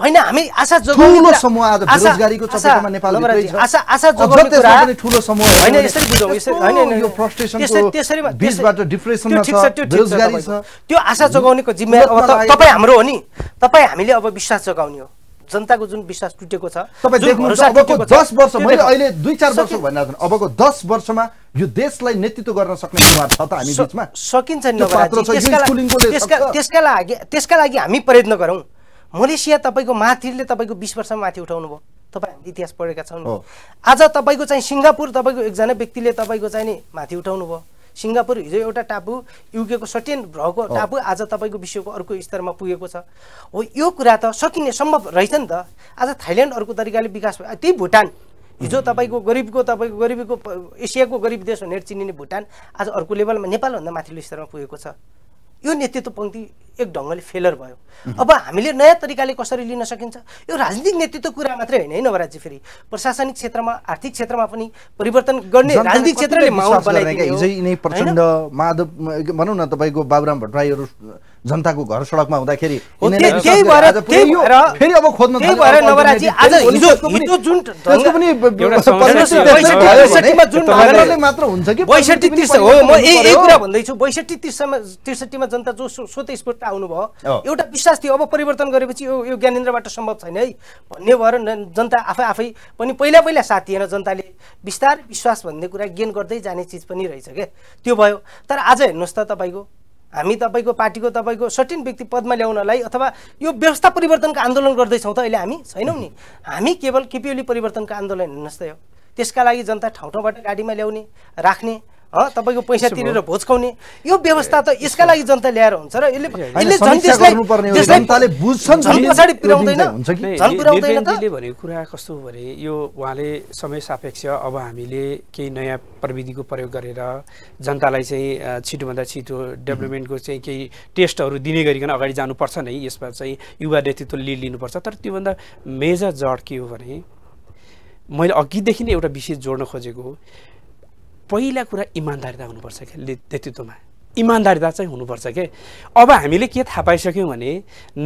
होइन हामी आशा जोगाउने समूह आज बेरोजगारीको चपेटमा नेपालमा आशा आशा जोगाउने कुरा ठुलो समूह हैन यसरी बुझौँ यसरी हैन यो फ्रस्ट्रेसन त्यसरी बीचबाट डिप्रेसनमा छ बेरोजगारी छ त्यो आशा जोगाउनेको जिम्मेवारी तपाई हाम्रो हो नि तपाई हामीले अब विश्वास जोगाउने हो जनताको जुन विश्वास टुटेको छ देख्नुहुन्छ अबको दस वर्ष मैले अहिले दुई चार वर्ष भनिरहेको छु अबको दस वर्षमा यो देशलाई नेतृत्व गर्न सक्ने अनुहार छ त हामी बिचमा सकिन्छ त्यसका लागि त्यसका लागि हामी प्रयत्न गरौँ मलेसिया तपाईँको माथिले तपाईँको बिस वर्षमा माथि उठाउनु भयो तपाईँ हामीले इतिहास पढेका छौँ आज तपाईँको चाहिँ सिङ्गापुर तपाईँको एकजना व्यक्तिले तपाईँको चाहिँ नि माथि उठाउनु भयो सिङ्गापुर हिजो एउटा टापु युकेको सटेन भएको टापु आज तपाईँको विश्वको अर्को स्तरमा पुगेको छ हो यो कुरा त सकिने सम्भव रहेछ नि त आज थाइल्यान्ड अर्को तरिकाले विकास भयो त्यही भुटान हिजो तपाईँको गरिबको तपाईँको गरिबीको एसियाको गरिब देश भनेर चिनिने भुटान आज अर्को लेभलमा नेपालभन्दा माथिल्लो स्तरमा पुगेको छ यो नेतृत्व पङ्क्ति एक ढङ्गले फेलर भयो अब हामीले नयाँ तरिकाले कसरी लिन सकिन्छ यो राजनीतिक नेतृत्व कुरा मात्रै होइन है नवराजी फेरि प्रशासनिक क्षेत्रमा आर्थिक क्षेत्रमा पनि परिवर्तन गर्ने राजनीतिक क्षेत्रले हिजै नै प्रचण्ड माधव भनौँ न तपाईँको बाबुराम भट्टराईहरू जनताको घर सडकमा हुँदाखेरि त्रिसठीमा जनता जो स्वतस्फूर्त आउनुभयो एउटा विश्वास थियो अब परिवर्तन गरेपछि यो यो ज्ञानेन्द्रबाट सम्भव छैन है भन्ने भएर जनता आफै आफै पनि पहिला पहिला साथ दिएन जनताले विस्तार विश्वास भन्ने कुरा गेन गर्दै जाने चिज पनि रहेछ क्या त्यो भयो तर आज हेर्नुहोस् त तपाईँको हामी तपाईँको पार्टीको तपाईँको सठिन व्यक्ति पदमा ल्याउनलाई अथवा यो व्यवस्था परिवर्तनको आन्दोलन गर्दैछौँ त अहिले हामी छैनौँ नि हामी केवल केपिओली परिवर्तनको आन्दोलन हेर्नुहोस् त हो त्यसका लागि जनता ठाउँ ठाउँबाट गाडीमा ल्याउने राख्ने तपाईँको पैसा तिरेर भोजकाउने यो व्यवस्था त यसका लागि जनता ल्याएर हुन्छ र यसले भनेको कुरा कस्तो हो भने यो उहाँले समय सापेक्ष अब हामीले केही नयाँ प्रविधिको प्रयोग गरेर जनतालाई चाहिँ छिटोभन्दा छिटो डेभलपमेन्टको चाहिँ केही टेस्टहरू दिने गरिकन अगाडि जानुपर्छ नै यसमा चाहिँ युवा नेतृत्व लिड लिनुपर्छ तर त्योभन्दा मेजर जड के हो भने मैले अघिदेखि नै एउटा विषय जोड्न खोजेको हो पहिला कुरा इमान्दारिता हुनुपर्छ क्या नेतृत्वमा इमान्दारिता चाहिँ हुनुपर्छ के अब हामीले के थाहा पाइसक्यौँ भने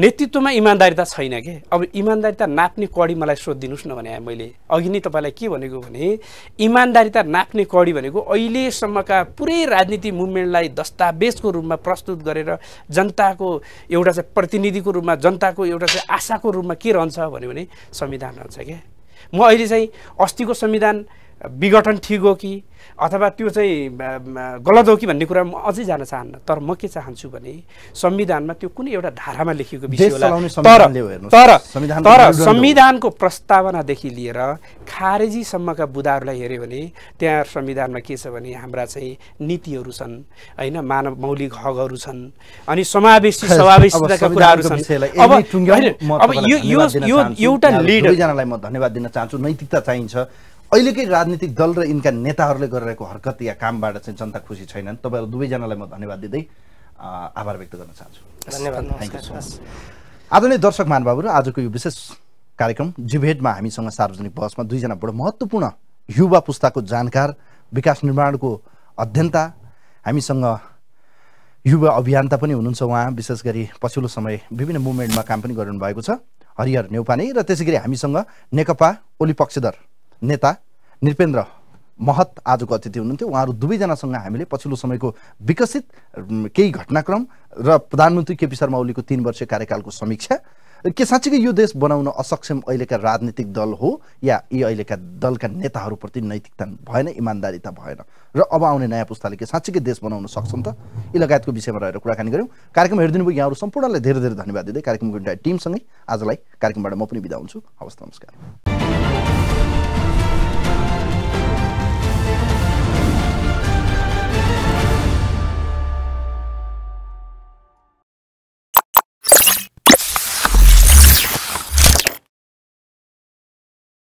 नेतृत्वमा इमान्दारिता छैन के अब इमान्दारिता नाप्ने कडी मलाई सोधिदिनुहोस् न भने मैले अघि नै तपाईँलाई के भनेको भने इमान्दारिता नाप्ने कडी भनेको अहिलेसम्मका पुरै राजनीति मुभमेन्टलाई दस्तावेजको रूपमा प्रस्तुत गरेर जनताको एउटा चाहिँ प्रतिनिधिको रूपमा जनताको एउटा चाहिँ आशाको रूपमा के रहन्छ भन्यो भने संविधान रहन्छ क्या म अहिले चाहिँ अस्तिको संविधान विघटन ठिक हो कि अथवा त्यो चाहिँ गलत हो कि भन्ने कुरा म अझै जान चाहन्न तर म के चाहन्छु भने संविधानमा त्यो कुनै एउटा धारामा लेखिएको विषय होला तर तर संविधानको प्रस्तावनादेखि लिएर खारेजीसम्मका बुदाहरूलाई हेऱ्यो भने त्यहाँ संविधानमा के छ भने हाम्रा चाहिँ नीतिहरू छन् होइन मानव मौलिक हकहरू छन् अनि समावेशी समावेशिताका कुराहरू छन् अब यो यो एउटा लिडरलाई म धन्यवाद दिन चाहन्छु नैतिकता चाहिन्छ अहिलेकै राजनीतिक दल र यिनका नेताहरूले गरिरहेको हरकत या कामबाट चाहिँ जनता खुसी छैनन् तपाईँहरू दुवैजनालाई म धन्यवाद दिँदै आभार व्यक्त गर्न चाहन्छु धन्यवाद थ्याङ्क यू सो मच आदरणीय दर्शक महानुभावहरू आजको यो विशेष कार्यक्रम जिभेडमा हामीसँग सार्वजनिक बहसमा दुईजना बडो महत्त्वपूर्ण युवा पुस्ताको जानकार विकास निर्माणको अध्ययनता हामीसँग युवा अभियन्ता पनि हुनुहुन्छ उहाँ विशेष गरी पछिल्लो समय विभिन्न मुभमेन्टमा काम पनि गरिरहनु भएको छ हरिहर नेउपाने र त्यसै गरी हामीसँग नेकपा ओली पक्षधर नेता नृपेन्द्र महत आजको अतिथि हुनुहुन्थ्यो उहाँहरू दुवैजनासँग हामीले पछिल्लो समयको विकसित केही घटनाक्रम र प्रधानमन्त्री केपी शर्मा ओलीको तिन वर्ष कार्यकालको समीक्षा के साँच्चीकै यो देश बनाउन असक्षम अहिलेका राजनीतिक दल हो या यी अहिलेका दलका नेताहरूप्रति नैतिकता भएन इमान्दारीता भएन र अब आउने नयाँ पुस्ताले के साँच्चीकै देश बनाउन सक्छौँ त यी लगायतको विषयमा रहेर कुराकानी गऱ्यौँ कार्यक्रम हेरिदिनु भयो यहाँहरू सम्पूर्णलाई धेरै धेरै धन्यवाद दिँदै कार्यक्रमको टिमसँगै आजलाई कार्यक्रमबाट म पनि बिदा हुन्छु हवस् नमस्कार